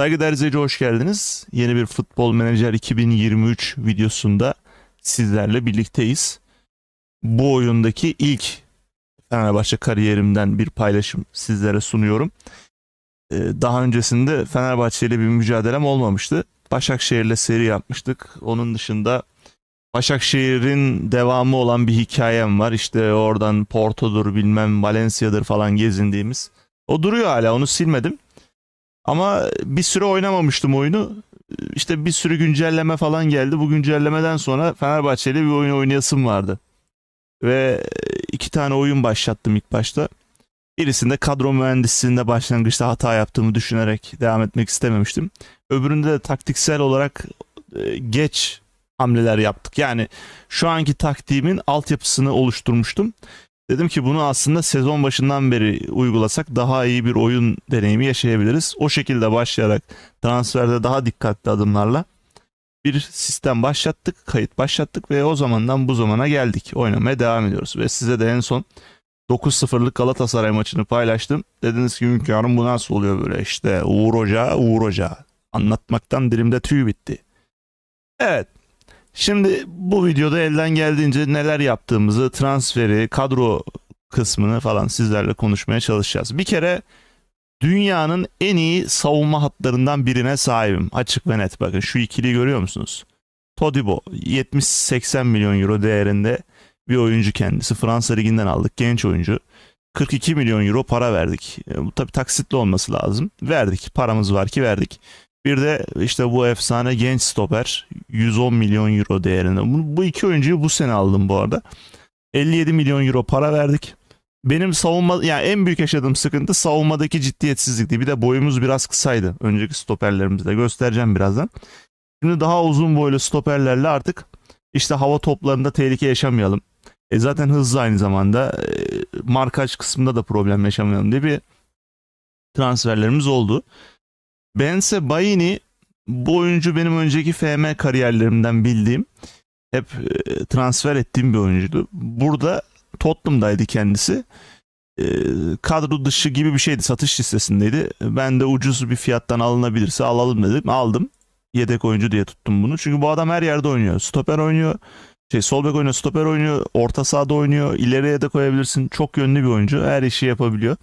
Saygı Derzeci hoş geldiniz. Yeni bir Futbol Menajer 2023 videosunda sizlerle birlikteyiz. Bu oyundaki ilk Fenerbahçe kariyerimden bir paylaşım sizlere sunuyorum. Ee, daha öncesinde Fenerbahçe ile bir mücadelem olmamıştı. Başakşehir ile seri yapmıştık. Onun dışında Başakşehir'in devamı olan bir hikayem var. İşte oradan Porto'dur bilmem Valencia'dır falan gezindiğimiz. O duruyor hala onu silmedim. Ama bir süre oynamamıştım oyunu. İşte bir sürü güncelleme falan geldi. Bu güncellemeden sonra Fenerbahçeli bir oyun oynayasım vardı. Ve e, iki tane oyun başlattım ilk başta. Birisinde kadro mühendisliğinde başlangıçta hata yaptığımı düşünerek devam etmek istememiştim. Öbüründe de taktiksel olarak e, geç hamleler yaptık. Yani şu anki taktiğimin altyapısını oluşturmuştum. Dedim ki bunu aslında sezon başından beri uygulasak daha iyi bir oyun deneyimi yaşayabiliriz. O şekilde başlayarak transferde daha dikkatli adımlarla bir sistem başlattık, kayıt başlattık ve o zamandan bu zamana geldik. Oynamaya devam ediyoruz ve size de en son 9-0'lık Galatasaray maçını paylaştım. Dediniz ki hünkârım bu nasıl oluyor böyle işte Uğur Hoca, Uğur Hoca. Anlatmaktan dilimde tüy bitti. Evet Şimdi bu videoda elden geldiğince neler yaptığımızı, transferi, kadro kısmını falan sizlerle konuşmaya çalışacağız. Bir kere dünyanın en iyi savunma hatlarından birine sahibim. Açık ve net bakın şu ikili görüyor musunuz? Todibo 70-80 milyon euro değerinde bir oyuncu kendisi. Fransa liginden aldık genç oyuncu. 42 milyon euro para verdik. E, bu tabi taksitli olması lazım. Verdik. Paramız var ki verdik. Bir de işte bu efsane genç stoper 110 milyon euro değerinde. Bu iki oyuncuyu bu sene aldım bu arada. 57 milyon euro para verdik. Benim savunma yani en büyük yaşadığım sıkıntı savunmadaki ciddiyetsizlikti. Bir de boyumuz biraz kısaydı. Önceki stoperlerimizde göstereceğim birazdan. Şimdi daha uzun boylu stoperlerle artık işte hava toplarında tehlike yaşamayalım. E zaten hızlı aynı zamanda e, markaj kısmında da problem yaşamayalım diye bir transferlerimiz oldu. Bense Bayini bu oyuncu benim önceki FM kariyerlerimden bildiğim hep e, transfer ettiğim bir oyuncuydu. Burada Tottenham'daydı kendisi. E, kadro dışı gibi bir şeydi. Satış listesindeydi. Ben de ucuz bir fiyattan alınabilirse alalım dedim. Aldım. Yedek oyuncu diye tuttum bunu. Çünkü bu adam her yerde oynuyor. Stoper oynuyor. Şey, sol bek oynuyor, stoper oynuyor, orta sahada oynuyor, ileriye de koyabilirsin. Çok yönlü bir oyuncu. Her işi yapabiliyor.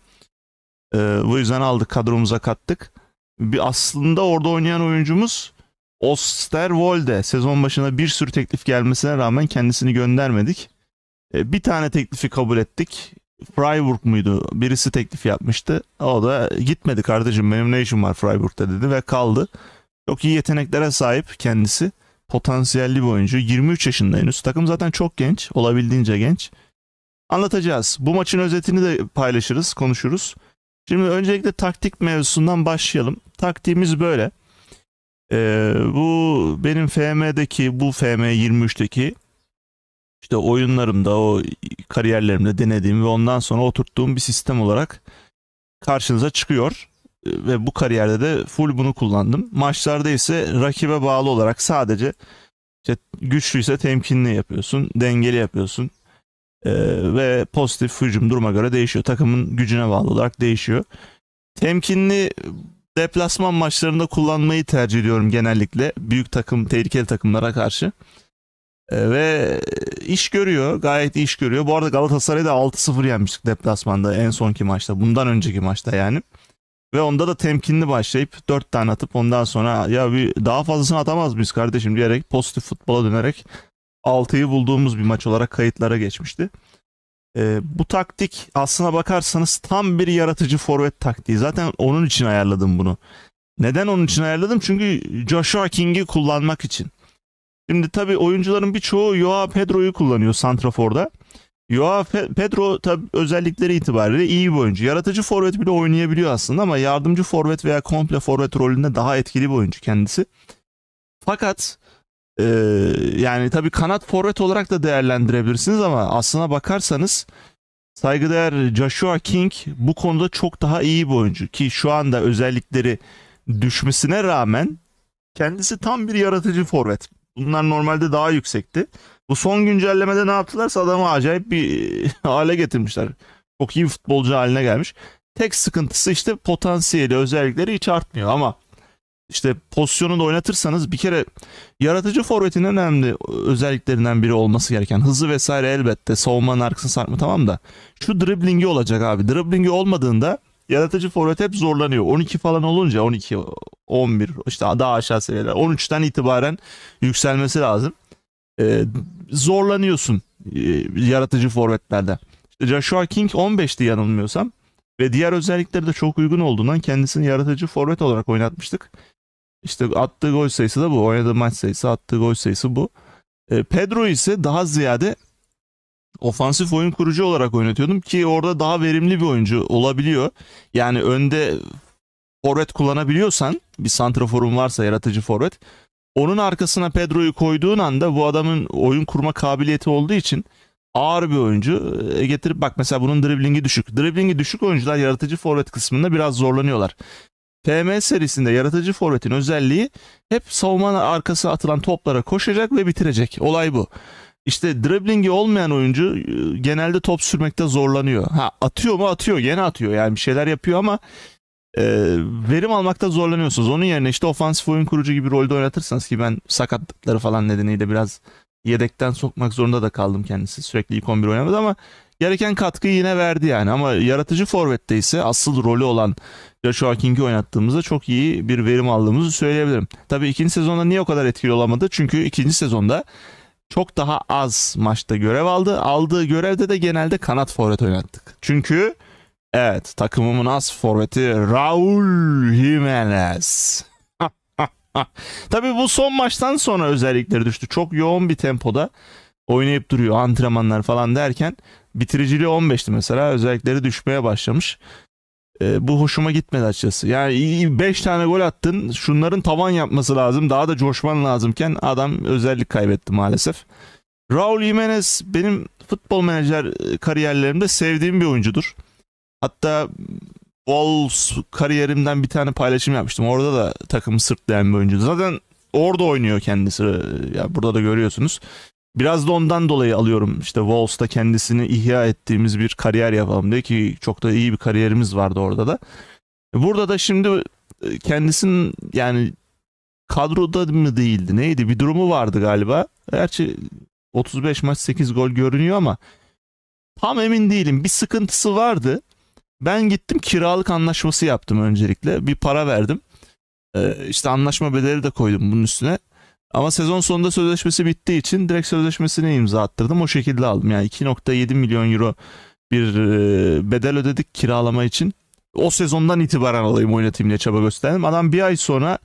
E, bu yüzden aldık, kadromuza kattık bir aslında orada oynayan oyuncumuz Osterwolde. Sezon başına bir sürü teklif gelmesine rağmen kendisini göndermedik. E, bir tane teklifi kabul ettik. Freiburg muydu? Birisi teklif yapmıştı. O da gitmedi kardeşim benim ne işim var Freiburg'da dedi ve kaldı. Çok iyi yeteneklere sahip kendisi. Potansiyelli bir oyuncu. 23 yaşında henüz. Takım zaten çok genç. Olabildiğince genç. Anlatacağız. Bu maçın özetini de paylaşırız, konuşuruz. Şimdi öncelikle taktik mevzusundan başlayalım. Taktiğimiz böyle. Ee, bu benim FM'deki, bu FM23'teki işte oyunlarımda, o kariyerlerimde denediğim ve ondan sonra oturttuğum bir sistem olarak karşınıza çıkıyor. Ee, ve bu kariyerde de full bunu kullandım. Maçlarda ise rakibe bağlı olarak sadece işte güçlüyse temkinli yapıyorsun, dengeli yapıyorsun. Ee, ve pozitif hücum duruma göre değişiyor. Takımın gücüne bağlı olarak değişiyor. Temkinli deplasman maçlarında kullanmayı tercih ediyorum genellikle büyük takım tehlikeli takımlara karşı. Ee, ve iş görüyor. Gayet iş görüyor. Bu arada Galatasaray'da 6-0 yenmiştik deplasmanda en sonki maçta. Bundan önceki maçta yani. Ve onda da temkinli başlayıp 4 tane atıp ondan sonra ya bir daha fazlasını atamaz biz kardeşim diyerek pozitif futbola dönerek 6'yı bulduğumuz bir maç olarak kayıtlara geçmişti. E, bu taktik aslına bakarsanız tam bir yaratıcı forvet taktiği. Zaten onun için ayarladım bunu. Neden onun için ayarladım? Çünkü Joshua King'i kullanmak için. Şimdi tabii oyuncuların birçoğu Joao Pedro'yu kullanıyor Santrafor'da. Joao Pedro tabi özellikleri itibariyle iyi bir oyuncu. Yaratıcı forvet bile oynayabiliyor aslında ama yardımcı forvet veya komple forvet rolünde daha etkili bir oyuncu kendisi. Fakat ee, yani tabii kanat forvet olarak da değerlendirebilirsiniz ama aslına bakarsanız saygıdeğer Joshua King bu konuda çok daha iyi bir oyuncu ki şu anda özellikleri düşmesine rağmen kendisi tam bir yaratıcı forvet. Bunlar normalde daha yüksekti. Bu son güncellemede ne yaptılarsa adamı acayip bir hale getirmişler. Çok iyi futbolcu haline gelmiş. Tek sıkıntısı işte potansiyeli özellikleri hiç artmıyor ama işte da oynatırsanız bir kere yaratıcı forvetin önemli özelliklerinden biri olması gereken hızı vesaire elbette savunmanın arkasını sarkma tamam da şu driblingi olacak abi driblingi olmadığında yaratıcı forvet hep zorlanıyor 12 falan olunca 12 11 işte daha aşağı seviyeler 13'ten itibaren yükselmesi lazım ee, zorlanıyorsun e, yaratıcı forvetlerde işte Joshua King 15'ti yanılmıyorsam ve diğer özellikleri de çok uygun olduğundan kendisini yaratıcı forvet olarak oynatmıştık. İşte attığı gol sayısı da bu. Oynadığı maç sayısı, attığı gol sayısı bu. E, Pedro ise daha ziyade ofansif oyun kurucu olarak oynatıyordum ki orada daha verimli bir oyuncu olabiliyor. Yani önde forvet kullanabiliyorsan bir santraforun varsa yaratıcı forvet onun arkasına Pedro'yu koyduğun anda bu adamın oyun kurma kabiliyeti olduğu için ağır bir oyuncu e, getirip bak mesela bunun driblingi düşük. Driblingi düşük oyuncular yaratıcı forvet kısmında biraz zorlanıyorlar. TM serisinde yaratıcı forvetin özelliği hep savunma arkasına atılan toplara koşacak ve bitirecek. Olay bu. İşte driblingi olmayan oyuncu e, genelde top sürmekte zorlanıyor. Ha atıyor mu atıyor gene atıyor yani bir şeyler yapıyor ama e, verim almakta zorlanıyorsunuz. Onun yerine işte ofansif oyun kurucu gibi rolde oynatırsanız ki ben sakatlıkları falan nedeniyle biraz yedekten sokmak zorunda da kaldım kendisi. Sürekli ilk 11 oynamadı ama gereken katkıyı yine verdi yani ama yaratıcı forvette ise asıl rolü olan Joshua King'i oynattığımızda çok iyi bir verim aldığımızı söyleyebilirim. Tabii ikinci sezonda niye o kadar etkili olamadı? Çünkü ikinci sezonda çok daha az maçta görev aldı. Aldığı görevde de genelde kanat forvet oynattık. Çünkü evet takımımın az forveti Raul Jimenez. Tabii bu son maçtan sonra özellikleri düştü. Çok yoğun bir tempoda oynayıp duruyor antrenmanlar falan derken bitiriciliği 15'ti mesela. Özellikleri düşmeye başlamış. E, bu hoşuma gitmedi açıkçası. Yani 5 tane gol attın. Şunların tavan yapması lazım. Daha da coşman lazımken adam özellik kaybetti maalesef. Raul Jimenez benim futbol menajer e, kariyerlerimde sevdiğim bir oyuncudur. Hatta Wolves kariyerimden bir tane paylaşım yapmıştım. Orada da takımı sırtlayan bir oyuncu. Zaten orada oynuyor kendisi. Ya yani burada da görüyorsunuz. Biraz da ondan dolayı alıyorum işte Wolves'ta kendisini ihya ettiğimiz bir kariyer yapalım diye ki çok da iyi bir kariyerimiz vardı orada da. Burada da şimdi e, kendisinin yani kadroda mı değildi neydi bir durumu vardı galiba. Gerçi 35 maç 8 gol görünüyor ama tam emin değilim bir sıkıntısı vardı. Ben gittim kiralık anlaşması yaptım öncelikle bir para verdim. E, işte anlaşma bedeli de koydum bunun üstüne. Ama sezon sonunda sözleşmesi bittiği için direkt sözleşmesini imza attırdım. O şekilde aldım. Yani 2.7 milyon euro bir e, bedel ödedik kiralama için. O sezondan itibaren alayım oynatayım diye çaba gösterdim. Adam bir ay sonra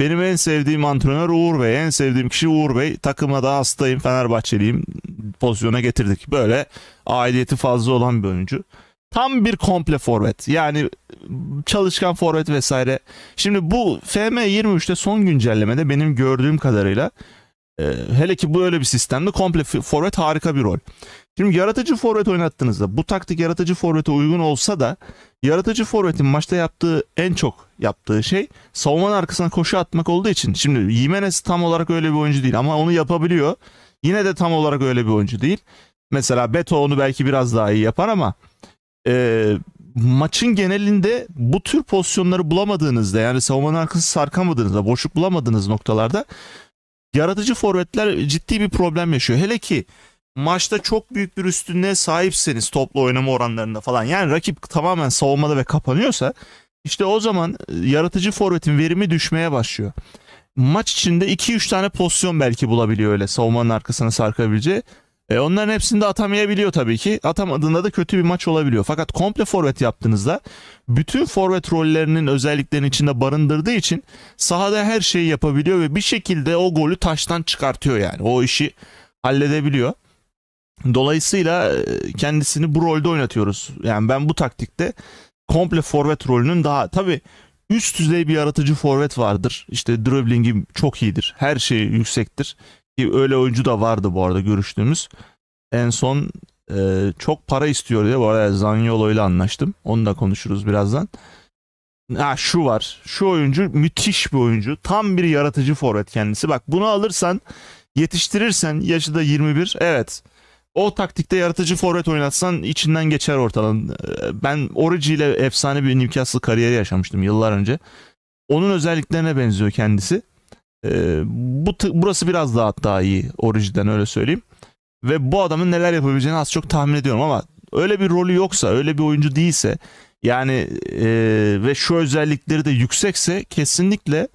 benim en sevdiğim antrenör Uğur Bey. En sevdiğim kişi Uğur Bey. Takıma da hastayım Fenerbahçeliyim pozisyona getirdik. Böyle aidiyeti fazla olan bir oyuncu. Tam bir komple forvet. Yani çalışkan forvet vesaire. Şimdi bu FM23'te son güncellemede benim gördüğüm kadarıyla e, hele ki bu öyle bir sistemde komple forvet harika bir rol. Şimdi yaratıcı forvet oynattığınızda bu taktik yaratıcı forvete uygun olsa da yaratıcı forvetin maçta yaptığı en çok yaptığı şey savunmanın arkasına koşu atmak olduğu için. Şimdi Jimenez tam olarak öyle bir oyuncu değil ama onu yapabiliyor. Yine de tam olarak öyle bir oyuncu değil. Mesela Beto onu belki biraz daha iyi yapar ama e, maçın genelinde bu tür pozisyonları bulamadığınızda yani savunmanın arkası sarkamadığınızda boşluk bulamadığınız noktalarda yaratıcı forvetler ciddi bir problem yaşıyor. Hele ki maçta çok büyük bir üstünlüğe sahipseniz toplu oynama oranlarında falan yani rakip tamamen savunmada ve kapanıyorsa işte o zaman e, yaratıcı forvetin verimi düşmeye başlıyor. Maç içinde 2-3 tane pozisyon belki bulabiliyor öyle savunmanın arkasına sarkabileceği. E, onların hepsini de atamayabiliyor tabii ki. Atamadığında da kötü bir maç olabiliyor. Fakat komple forvet yaptığınızda bütün forvet rollerinin özelliklerini içinde barındırdığı için sahada her şeyi yapabiliyor ve bir şekilde o golü taştan çıkartıyor yani. O işi halledebiliyor. Dolayısıyla e, kendisini bu rolde oynatıyoruz. Yani ben bu taktikte komple forvet rolünün daha tabii üst düzey bir yaratıcı forvet vardır. İşte driblingi çok iyidir. Her şeyi yüksektir. Ki öyle oyuncu da vardı bu arada görüştüğümüz. En son e, çok para istiyor diye bu arada Zaniolo ile anlaştım. Onu da konuşuruz birazdan. Ha şu var. Şu oyuncu müthiş bir oyuncu. Tam bir yaratıcı forvet kendisi. Bak bunu alırsan yetiştirirsen yaşı da 21. Evet. O taktikte yaratıcı forvet oynatsan içinden geçer ortalığın. E, ben Origi ile efsane bir Newcastle kariyeri yaşamıştım yıllar önce. Onun özelliklerine benziyor kendisi. Ee, bu burası biraz daha hatta iyi orijinden öyle söyleyeyim. Ve bu adamın neler yapabileceğini az çok tahmin ediyorum ama öyle bir rolü yoksa, öyle bir oyuncu değilse yani e, ve şu özellikleri de yüksekse kesinlikle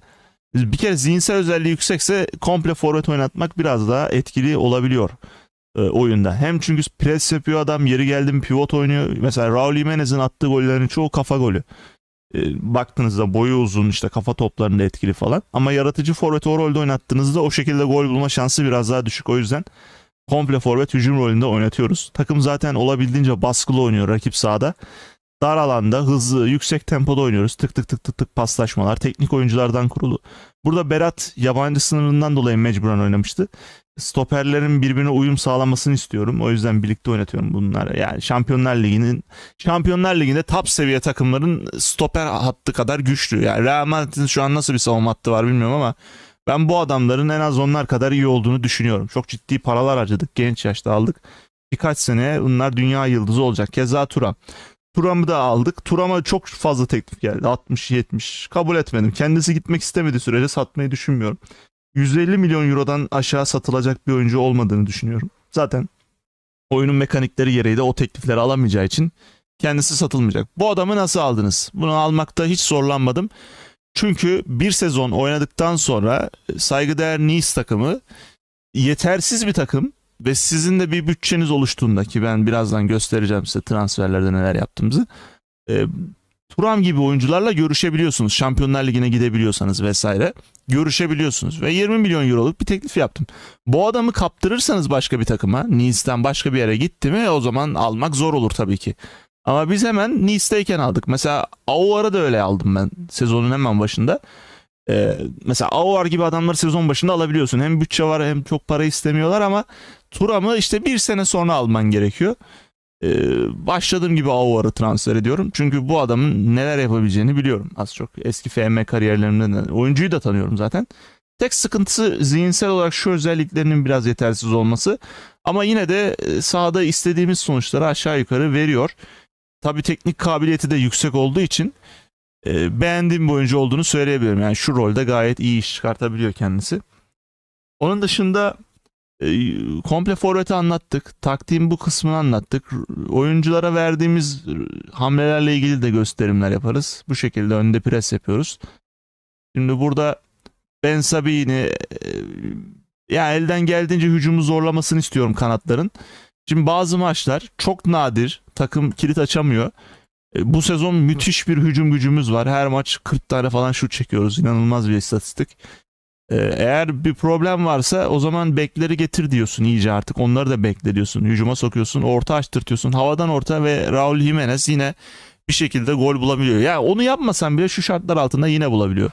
bir kere zihinsel özelliği yüksekse komple forvet oynatmak biraz daha etkili olabiliyor e, oyunda. Hem çünkü pres yapıyor adam yeri geldi mi pivot oynuyor. Mesela Raul Jimenez'in attığı gollerin çoğu kafa golü. E, baktığınızda boyu uzun işte kafa toplarında etkili falan. Ama yaratıcı forvet o rolde oynattığınızda o şekilde gol bulma şansı biraz daha düşük. O yüzden komple forvet hücum rolünde oynatıyoruz. Takım zaten olabildiğince baskılı oynuyor rakip sahada. Dar alanda hızlı yüksek tempoda oynuyoruz. Tık tık tık tık tık paslaşmalar teknik oyunculardan kurulu. Burada Berat yabancı sınırından dolayı mecburen oynamıştı. Stoperlerin birbirine uyum sağlamasını istiyorum. O yüzden birlikte oynatıyorum bunları. Yani Şampiyonlar Ligi'nin Şampiyonlar Ligi'nde top seviye takımların stoper hattı kadar güçlü. Yani Real Madrid'in şu an nasıl bir savunma hattı var bilmiyorum ama ben bu adamların en az onlar kadar iyi olduğunu düşünüyorum. Çok ciddi paralar harcadık. Genç yaşta aldık. Birkaç sene bunlar dünya yıldızı olacak. Keza Turan. Turam'ı da aldık. Turam'a çok fazla teklif geldi. 60-70. Kabul etmedim. Kendisi gitmek istemedi, sürece satmayı düşünmüyorum. 150 milyon eurodan aşağı satılacak bir oyuncu olmadığını düşünüyorum. Zaten oyunun mekanikleri gereği de o teklifleri alamayacağı için kendisi satılmayacak. Bu adamı nasıl aldınız? Bunu almakta hiç zorlanmadım. Çünkü bir sezon oynadıktan sonra saygıdeğer Nice takımı yetersiz bir takım ve sizin de bir bütçeniz oluştuğunda ki ben birazdan göstereceğim size transferlerde neler yaptığımızı. E, Turam gibi oyuncularla görüşebiliyorsunuz. Şampiyonlar Ligi'ne gidebiliyorsanız vesaire görüşebiliyorsunuz. Ve 20 milyon euroluk bir teklif yaptım. Bu adamı kaptırırsanız başka bir takıma, Nice'den başka bir yere gitti mi o zaman almak zor olur tabii ki. Ama biz hemen Nice'deyken aldık. Mesela Aouar'ı da öyle aldım ben sezonun hemen başında. Ee, mesela Aouar gibi adamları sezon başında alabiliyorsun. Hem bütçe var hem çok para istemiyorlar ama Turam'ı işte bir sene sonra alman gerekiyor. Ee, başladığım gibi Auer'ı transfer ediyorum. Çünkü bu adamın neler yapabileceğini biliyorum az çok. Eski FM kariyerlerimden oyuncuyu da tanıyorum zaten. Tek sıkıntısı zihinsel olarak şu özelliklerinin biraz yetersiz olması. Ama yine de e, sahada istediğimiz sonuçları aşağı yukarı veriyor. Tabi teknik kabiliyeti de yüksek olduğu için e, beğendiğim bir oyuncu olduğunu söyleyebilirim. Yani şu rolde gayet iyi iş çıkartabiliyor kendisi. Onun dışında e, komple forveti anlattık. Taktiğin bu kısmını anlattık. Oyunculara verdiğimiz hamlelerle ilgili de gösterimler yaparız. Bu şekilde önde pres yapıyoruz. Şimdi burada Ben Sabini e, ya elden geldiğince hücumu zorlamasını istiyorum kanatların. Şimdi bazı maçlar çok nadir takım kilit açamıyor. E, bu sezon müthiş bir hücum gücümüz var. Her maç 40 tane falan şut çekiyoruz. İnanılmaz bir istatistik. Ee, eğer bir problem varsa o zaman bekleri getir diyorsun iyice artık. Onları da bekle diyorsun. Hücuma sokuyorsun. Orta açtırtıyorsun. Havadan orta ve Raul Jimenez yine bir şekilde gol bulabiliyor. Ya yani onu yapmasan bile şu şartlar altında yine bulabiliyor.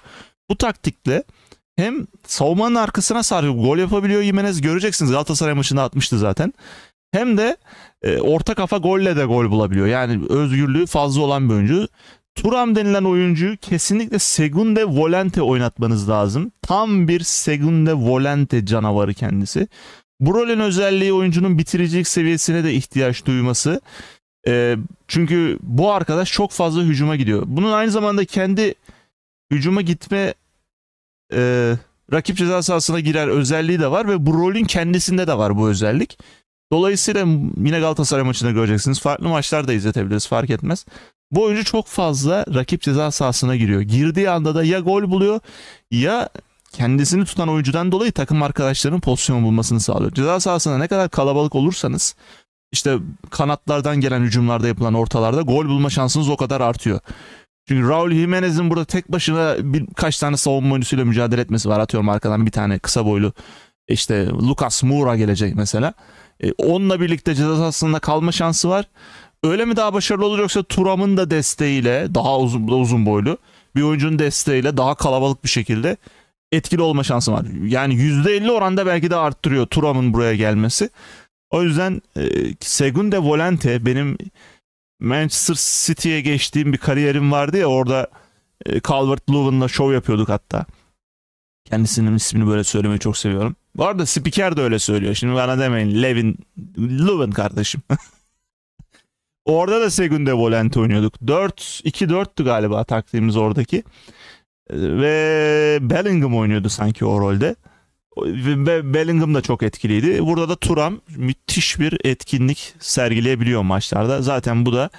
Bu taktikle hem savunmanın arkasına sarkıp gol yapabiliyor Jimenez. Göreceksiniz Galatasaray maçında atmıştı zaten. Hem de e, orta kafa golle de gol bulabiliyor. Yani özgürlüğü fazla olan bir oyuncu. Turam denilen oyuncuyu kesinlikle Segunde Volante oynatmanız lazım. Tam bir Segunde Volante canavarı kendisi. Bu rolün özelliği oyuncunun bitiricilik seviyesine de ihtiyaç duyması. E, çünkü bu arkadaş çok fazla hücuma gidiyor. Bunun aynı zamanda kendi hücuma gitme e, rakip ceza sahasına girer özelliği de var ve bu rolün kendisinde de var bu özellik. Dolayısıyla yine Galatasaray maçında göreceksiniz. Farklı maçlar da izletebiliriz fark etmez. Bu oyuncu çok fazla rakip ceza sahasına giriyor. Girdiği anda da ya gol buluyor ya kendisini tutan oyuncudan dolayı takım arkadaşlarının pozisyon bulmasını sağlıyor. Ceza sahasında ne kadar kalabalık olursanız işte kanatlardan gelen hücumlarda yapılan ortalarda gol bulma şansınız o kadar artıyor. Çünkü Raul Jimenez'in burada tek başına birkaç tane savunma oyuncusuyla mücadele etmesi var. Atıyorum arkadan bir tane kısa boylu işte Lucas Moura gelecek mesela. E, onunla birlikte ceza sahasında kalma şansı var öyle mi daha başarılı olur yoksa Turam'ın da desteğiyle daha uzun, daha uzun boylu bir oyuncunun desteğiyle daha kalabalık bir şekilde etkili olma şansı var. Yani %50 oranda belki de arttırıyor Turam'ın buraya gelmesi. O yüzden e, Segunde Volante benim Manchester City'ye geçtiğim bir kariyerim vardı ya orada e, Calvert Lewin'la şov yapıyorduk hatta. Kendisinin ismini böyle söylemeyi çok seviyorum. Bu arada spiker de öyle söylüyor. Şimdi bana demeyin Levin, Lewin kardeşim. Orada da Segunde Volante oynuyorduk. 4-2-4'tü galiba taktiğimiz oradaki. Ee, ve Bellingham oynuyordu sanki o rolde. Ve Bellingham da çok etkiliydi. Burada da Turam müthiş bir etkinlik sergileyebiliyor maçlarda. Zaten bu da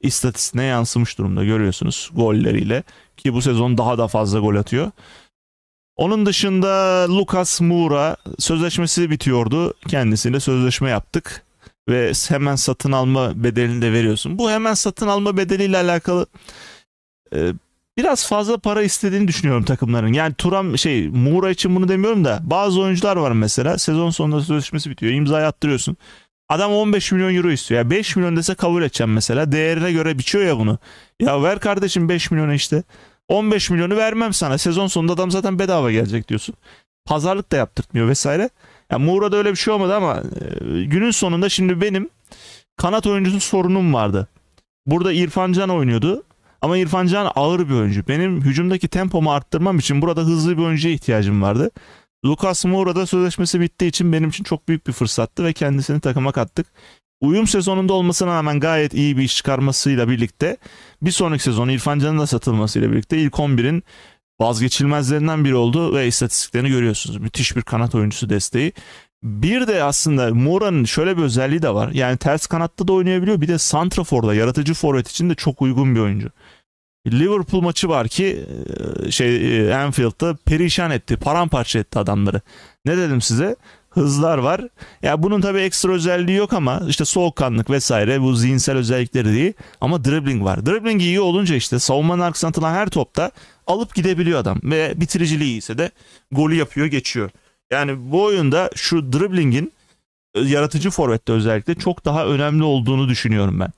istatistiğine yansımış durumda görüyorsunuz golleriyle. Ki bu sezon daha da fazla gol atıyor. Onun dışında Lucas Moura sözleşmesi bitiyordu. Kendisiyle sözleşme yaptık ve hemen satın alma bedelini de veriyorsun. Bu hemen satın alma bedeliyle alakalı e, biraz fazla para istediğini düşünüyorum takımların. Yani Turan şey Muğra için bunu demiyorum da bazı oyuncular var mesela sezon sonunda sözleşmesi bitiyor. imza attırıyorsun. Adam 15 milyon euro istiyor. Ya 5 milyon dese kabul edeceğim mesela. Değerine göre biçiyor ya bunu. Ya ver kardeşim 5 milyonu işte. 15 milyonu vermem sana. Sezon sonunda adam zaten bedava gelecek diyorsun. Pazarlık da yaptırtmıyor vesaire. Yani Muğra'da öyle bir şey olmadı ama e, günün sonunda şimdi benim kanat oyuncusu sorunum vardı. Burada İrfan Can oynuyordu. Ama İrfan Can ağır bir oyuncu. Benim hücumdaki tempomu arttırmam için burada hızlı bir oyuncuya ihtiyacım vardı. Lucas Moura'da sözleşmesi bittiği için benim için çok büyük bir fırsattı ve kendisini takıma kattık. Uyum sezonunda olmasına rağmen gayet iyi bir iş çıkarmasıyla birlikte bir sonraki sezon İrfan Can'ın da satılmasıyla birlikte ilk 11'in vazgeçilmezlerinden biri oldu ve istatistiklerini görüyorsunuz. Müthiş bir kanat oyuncusu desteği. Bir de aslında Mora'nın şöyle bir özelliği de var. Yani ters kanatta da oynayabiliyor. Bir de Santrafor'da yaratıcı forvet için de çok uygun bir oyuncu. Liverpool maçı var ki e, şey e, Anfield'da perişan etti, paramparça etti adamları. Ne dedim size? Hızlar var. Ya bunun tabi ekstra özelliği yok ama işte soğukkanlık vesaire bu zihinsel özellikleri değil. Ama dribbling var. Dribbling iyi olunca işte savunmanın arkasına atılan her topta alıp gidebiliyor adam. Ve bitiriciliği ise de golü yapıyor geçiyor. Yani bu oyunda şu driblingin e, yaratıcı forvette özellikle çok daha önemli olduğunu düşünüyorum ben.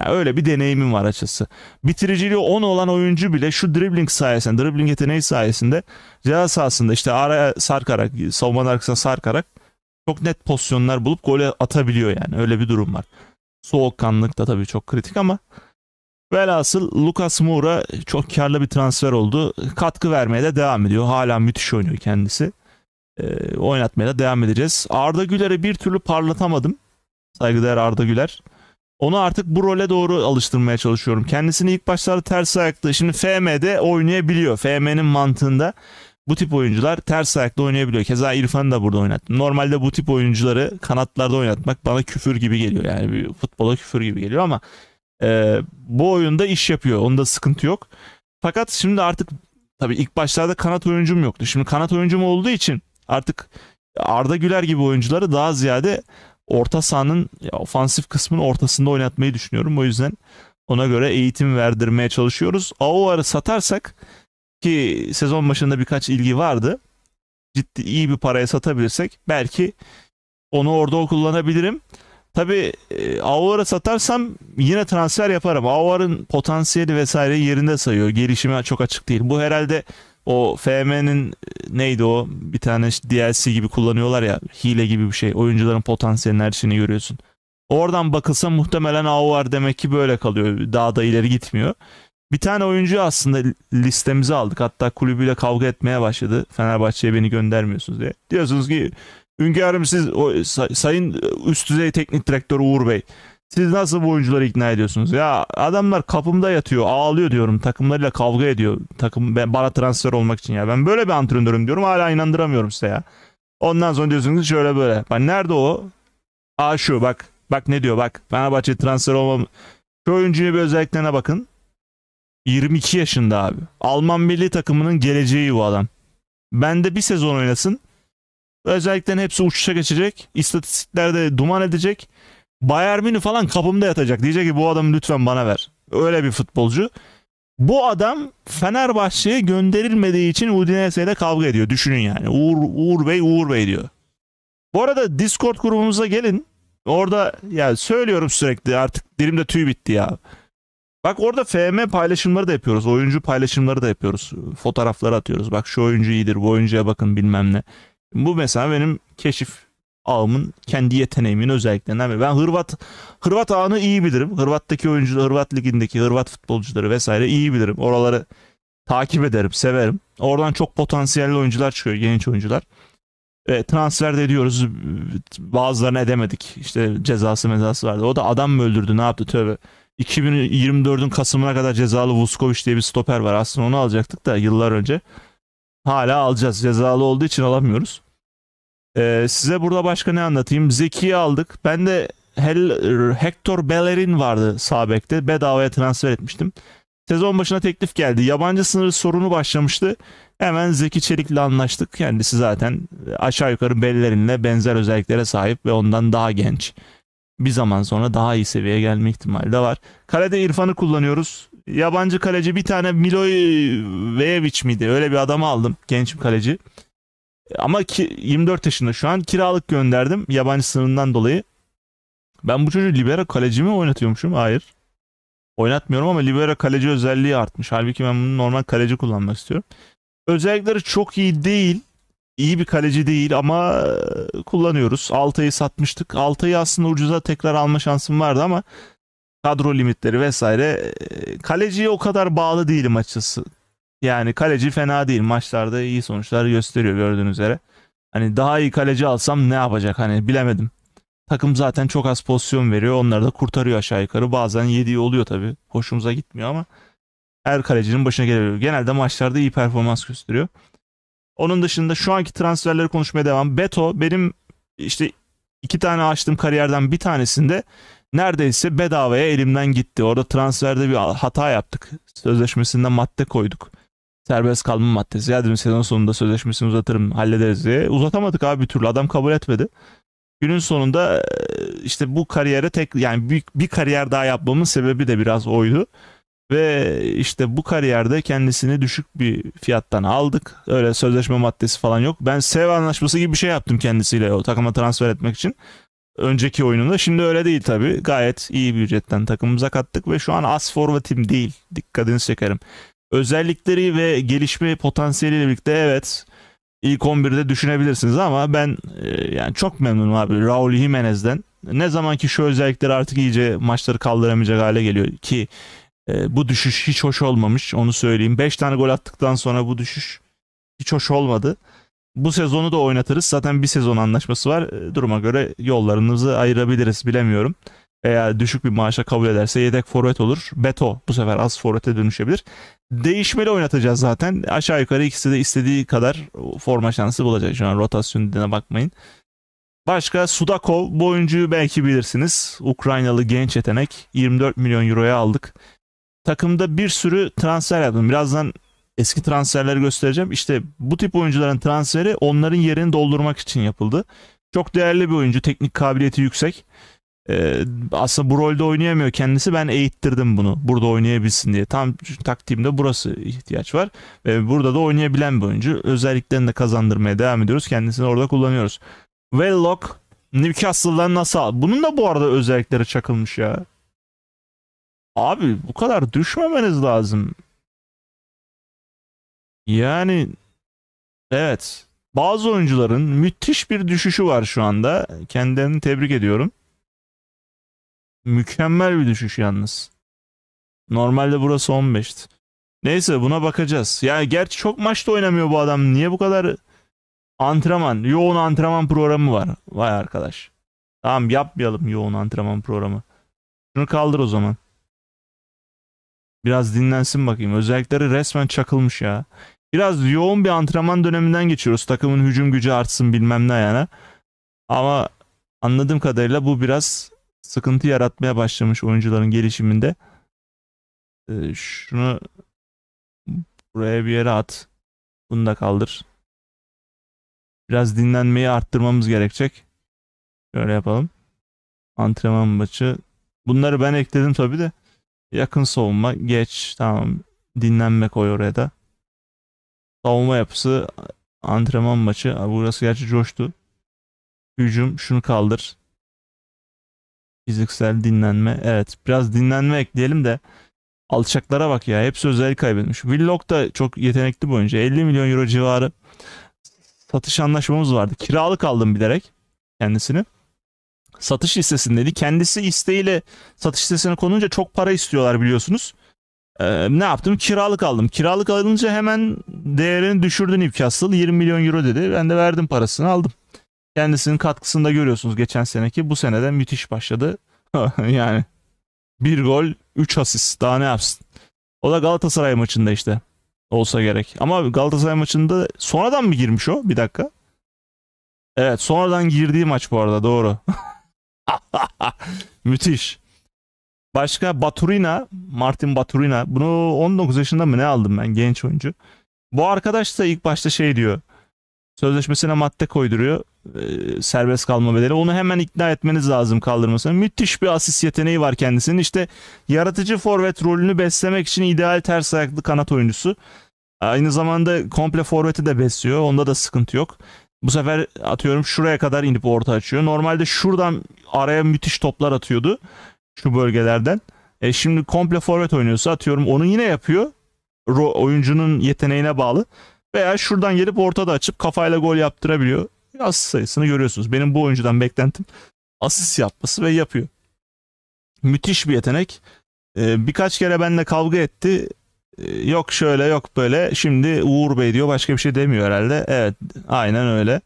Yani öyle bir deneyimim var açısı. Bitiriciliği 10 olan oyuncu bile şu dribbling sayesinde, dribbling yeteneği sayesinde ceza sahasında işte araya sarkarak, savunma arkasına sarkarak çok net pozisyonlar bulup gole atabiliyor yani. Öyle bir durum var. Soğukkanlık da tabii çok kritik ama Velhasıl Lucas Moura çok karlı bir transfer oldu. Katkı vermeye de devam ediyor. Hala müthiş oynuyor kendisi. E, oynatmaya da devam edeceğiz. Arda Güler'i bir türlü parlatamadım. Saygıdeğer Arda Güler. Onu artık bu role doğru alıştırmaya çalışıyorum. Kendisini ilk başlarda ters ayaklı. Şimdi FM'de oynayabiliyor. FM'nin mantığında bu tip oyuncular ters ayakta oynayabiliyor. Keza İrfan'ı da burada oynattım. Normalde bu tip oyuncuları kanatlarda oynatmak bana küfür gibi geliyor. Yani bir futbola küfür gibi geliyor ama e, bu oyunda iş yapıyor. Onda sıkıntı yok. Fakat şimdi artık tabii ilk başlarda kanat oyuncum yoktu. Şimdi kanat oyuncum olduğu için artık Arda Güler gibi oyuncuları daha ziyade orta sahanın ya, ofansif kısmının ortasında oynatmayı düşünüyorum. O yüzden ona göre eğitim verdirmeye çalışıyoruz. Aouar'ı satarsak ki sezon başında birkaç ilgi vardı. Ciddi iyi bir paraya satabilirsek belki onu orada kullanabilirim. Tabi e, Avar'a satarsam yine transfer yaparım. Avar'ın potansiyeli vesaire yerinde sayıyor. Gelişimi çok açık değil. Bu herhalde o FM'nin e, neydi o bir tane işte DLC gibi kullanıyorlar ya hile gibi bir şey. Oyuncuların potansiyelinin her şeyini görüyorsun. Oradan bakılsa muhtemelen Avar demek ki böyle kalıyor. Daha da ileri gitmiyor. Bir tane oyuncu aslında listemize aldık. Hatta kulübüyle kavga etmeye başladı. Fenerbahçe'ye beni göndermiyorsunuz diye. Diyorsunuz ki Hünkârım siz o, say, sayın üst düzey teknik direktör Uğur Bey. Siz nasıl bu oyuncuları ikna ediyorsunuz? Ya adamlar kapımda yatıyor, ağlıyor diyorum. Takımlarıyla kavga ediyor. Takım ben bana transfer olmak için ya. Ben böyle bir antrenörüm diyorum. Hala inandıramıyorum size ya. Ondan sonra diyorsunuz şöyle böyle. Bak nerede o? Aa şu bak. Bak ne diyor bak. Fenerbahçe transfer olmam. Şu oyuncunun bir özelliklerine bakın. 22 yaşında abi. Alman milli takımının geleceği bu adam. Bende bir sezon oynasın. Özellikle hepsi uçuşa geçecek. İstatistiklerde duman edecek. Bayern Münih falan kapımda yatacak. Diyecek ki bu adamı lütfen bana ver. Öyle bir futbolcu. Bu adam Fenerbahçe'ye gönderilmediği için Udinese'yle kavga ediyor. Düşünün yani. Uğur, Uğur Bey Uğur Bey diyor. Bu arada Discord grubumuza gelin. Orada ya söylüyorum sürekli artık dilimde tüy bitti ya. Bak orada FM paylaşımları da yapıyoruz. Oyuncu paylaşımları da yapıyoruz. Fotoğrafları atıyoruz. Bak şu oyuncu iyidir. Bu oyuncuya bakın bilmem ne. Bu mesela benim keşif ağımın kendi yeteneğimin özelliklerinden biri. Ben Hırvat Hırvat ağını iyi bilirim. Hırvat'taki oyuncuları, Hırvat ligindeki Hırvat futbolcuları vesaire iyi bilirim. Oraları takip ederim, severim. Oradan çok potansiyelli oyuncular çıkıyor, genç oyuncular. E, transfer de ediyoruz. Bazılarını edemedik. İşte cezası mezası vardı. O da adam mı öldürdü ne yaptı tövbe. 2024'ün Kasım'ına kadar cezalı Vuskovic diye bir stoper var. Aslında onu alacaktık da yıllar önce. Hala alacağız. Cezalı olduğu için alamıyoruz. Ee, size burada başka ne anlatayım? Zeki'yi aldık. Ben de Hel Hector Bellerin vardı Sabek'te. Bedavaya transfer etmiştim. Sezon başına teklif geldi. Yabancı sınırı sorunu başlamıştı. Hemen Zeki Çelik'le anlaştık. Kendisi zaten aşağı yukarı Bellerin'le benzer özelliklere sahip ve ondan daha genç. Bir zaman sonra daha iyi seviyeye gelme ihtimali de var. Kalede İrfan'ı kullanıyoruz yabancı kaleci bir tane Milojevic miydi? Öyle bir adamı aldım. Genç bir kaleci. Ama ki, 24 yaşında şu an kiralık gönderdim yabancı sınırından dolayı. Ben bu çocuğu libero kaleci mi oynatıyormuşum? Hayır. Oynatmıyorum ama libero kaleci özelliği artmış. Halbuki ben bunu normal kaleci kullanmak istiyorum. Özellikleri çok iyi değil. İyi bir kaleci değil ama e, kullanıyoruz. Altay'ı satmıştık. Altay'ı aslında ucuza tekrar alma şansım vardı ama kadro limitleri vesaire. E, kaleciye o kadar bağlı değilim açıkçası. Yani kaleci fena değil. Maçlarda iyi sonuçlar gösteriyor gördüğünüz üzere. Hani daha iyi kaleci alsam ne yapacak hani bilemedim. Takım zaten çok az pozisyon veriyor. Onları da kurtarıyor aşağı yukarı. Bazen yediği oluyor tabii. Hoşumuza gitmiyor ama her kalecinin başına geliyor. Genelde maçlarda iyi performans gösteriyor. Onun dışında şu anki transferleri konuşmaya devam. Beto benim işte iki tane açtığım kariyerden bir tanesinde neredeyse bedavaya elimden gitti. Orada transferde bir hata yaptık. Sözleşmesinde madde koyduk. Serbest kalma maddesi. Ya dedim sezon sonunda sözleşmesini uzatırım hallederiz diye. Uzatamadık abi bir türlü adam kabul etmedi. Günün sonunda e, işte bu kariyere tek yani bir, bir kariyer daha yapmamın sebebi de biraz oydu. Ve işte bu kariyerde kendisini düşük bir fiyattan aldık. Öyle sözleşme maddesi falan yok. Ben sev anlaşması gibi bir şey yaptım kendisiyle o takıma transfer etmek için önceki oyununda. Şimdi öyle değil tabii. Gayet iyi bir ücretten takımımıza kattık ve şu an as forvetim değil. Dikkatini çekerim. Özellikleri ve gelişme potansiyeliyle birlikte evet ilk 11'de düşünebilirsiniz ama ben e, yani çok memnunum abi Raul Jimenez'den. Ne zaman ki şu özellikleri artık iyice maçları kaldıramayacak hale geliyor ki e, bu düşüş hiç hoş olmamış onu söyleyeyim. 5 tane gol attıktan sonra bu düşüş hiç hoş olmadı bu sezonu da oynatırız. Zaten bir sezon anlaşması var. E, duruma göre yollarınızı ayırabiliriz bilemiyorum. Eğer düşük bir maaşa kabul ederse yedek forvet olur. Beto bu sefer az forvete dönüşebilir. Değişmeli oynatacağız zaten. Aşağı yukarı ikisi de istediği kadar forma şansı bulacak. Şu an rotasyon bakmayın. Başka Sudakov bu oyuncuyu belki bilirsiniz. Ukraynalı genç yetenek. 24 milyon euroya aldık. Takımda bir sürü transfer yaptım. Birazdan eski transferleri göstereceğim. İşte bu tip oyuncuların transferi onların yerini doldurmak için yapıldı. Çok değerli bir oyuncu. Teknik kabiliyeti yüksek. Ee, aslında bu rolde oynayamıyor kendisi. Ben eğittirdim bunu. Burada oynayabilsin diye. Tam taktiğimde burası ihtiyaç var. Ve burada da oynayabilen bir oyuncu. Özelliklerini de kazandırmaya devam ediyoruz. Kendisini orada kullanıyoruz. Wellock Newcastle'dan nasıl? Bunun da bu arada özellikleri çakılmış ya. Abi bu kadar düşmemeniz lazım. Yani evet bazı oyuncuların müthiş bir düşüşü var şu anda. Kendilerini tebrik ediyorum. Mükemmel bir düşüş yalnız. Normalde burası 15'ti. Neyse buna bakacağız. Yani gerçi çok maçta oynamıyor bu adam. Niye bu kadar antrenman, yoğun antrenman programı var? Vay arkadaş. Tamam yapmayalım yoğun antrenman programı. Şunu kaldır o zaman. Biraz dinlensin bakayım. Özellikleri resmen çakılmış ya. Biraz yoğun bir antrenman döneminden geçiyoruz. Takımın hücum gücü artsın bilmem ne yani Ama anladığım kadarıyla bu biraz sıkıntı yaratmaya başlamış oyuncuların gelişiminde. Ee, şunu buraya bir yere at. Bunu da kaldır. Biraz dinlenmeyi arttırmamız gerekecek. Şöyle yapalım. Antrenman maçı. Bunları ben ekledim tabi de. Yakın savunma geç tamam dinlenme koy oraya da. Savunma yapısı antrenman maçı. Burası gerçi coştu. Hücum şunu kaldır. Fiziksel dinlenme. Evet biraz dinlenme ekleyelim de alçaklara bak ya. Hepsi özel kaybetmiş. Willock da çok yetenekli bu oyuncu. 50 milyon euro civarı satış anlaşmamız vardı. Kiralık aldım bilerek kendisini satış listesindeydi. Kendisi isteğiyle satış listesine konunca çok para istiyorlar biliyorsunuz. Ee, ne yaptım? Kiralık aldım. Kiralık alınca hemen değerini düşürdü Newcastle. 20 milyon euro dedi. Ben de verdim parasını aldım. Kendisinin katkısını da görüyorsunuz geçen seneki. Bu senede müthiş başladı. yani bir gol 3 asist daha ne yapsın. O da Galatasaray maçında işte olsa gerek. Ama Galatasaray maçında sonradan mı girmiş o? Bir dakika. Evet sonradan girdiği maç bu arada doğru. Müthiş. Başka Baturina, Martin Baturina. Bunu 19 yaşında mı ne aldım ben genç oyuncu. Bu arkadaş da ilk başta şey diyor. Sözleşmesine madde koyduruyor. E, serbest kalma bedeli. Onu hemen ikna etmeniz lazım kaldırmasına. Müthiş bir asist yeteneği var kendisinin. İşte yaratıcı forvet rolünü beslemek için ideal ters ayaklı kanat oyuncusu. Aynı zamanda komple forveti de besliyor. Onda da sıkıntı yok. Bu sefer atıyorum şuraya kadar inip orta açıyor. Normalde şuradan araya müthiş toplar atıyordu şu bölgelerden. E şimdi komple forvet oynuyorsa atıyorum onu yine yapıyor. Ro oyuncunun yeteneğine bağlı. Veya şuradan gelip ortada açıp kafayla gol yaptırabiliyor. Asist sayısını görüyorsunuz. Benim bu oyuncudan beklentim asist yapması ve yapıyor. Müthiş bir yetenek. Ee, birkaç kere benimle kavga etti yok şöyle yok böyle. Şimdi Uğur Bey diyor başka bir şey demiyor herhalde. Evet aynen öyle.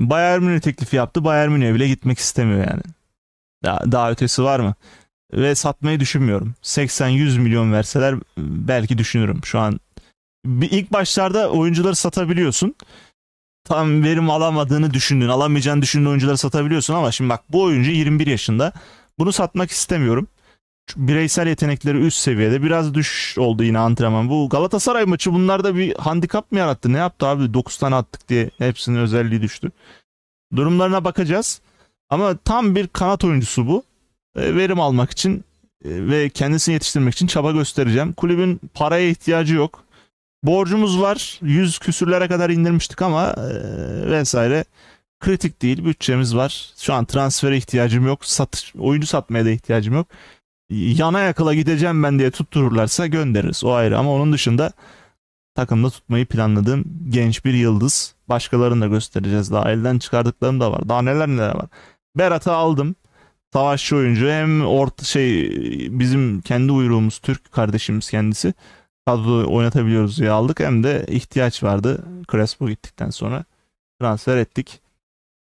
Bayern Münih teklifi yaptı. Bayern Münih'e bile gitmek istemiyor yani. Daha, daha ötesi var mı? Ve satmayı düşünmüyorum. 80-100 milyon verseler belki düşünürüm. Şu an bir ilk başlarda oyuncuları satabiliyorsun. Tam verim alamadığını düşündün, alamayacağını düşündüğün oyuncuları satabiliyorsun ama şimdi bak bu oyuncu 21 yaşında. Bunu satmak istemiyorum bireysel yetenekleri üst seviyede. Biraz düş oldu yine antrenman. Bu Galatasaray maçı bunlarda bir handikap mı yarattı? Ne yaptı abi? 9 tane attık diye hepsinin özelliği düştü. Durumlarına bakacağız. Ama tam bir kanat oyuncusu bu. E, verim almak için e, ve kendisini yetiştirmek için çaba göstereceğim. Kulübün paraya ihtiyacı yok. Borcumuz var. 100 küsürlere kadar indirmiştik ama e, vesaire kritik değil. Bütçemiz var. Şu an transfere ihtiyacım yok. Satış, oyuncu satmaya da ihtiyacım yok yana yakıla gideceğim ben diye tuttururlarsa göndeririz. O ayrı ama onun dışında takımda tutmayı planladığım genç bir yıldız. Başkalarını da göstereceğiz. Daha elden çıkardıklarım da var. Daha neler neler var. Berat'ı aldım. Savaşçı oyuncu hem orta şey bizim kendi uyruğumuz Türk kardeşimiz kendisi. Kadroda oynatabiliyoruz diye aldık. Hem de ihtiyaç vardı. Crespo gittikten sonra transfer ettik.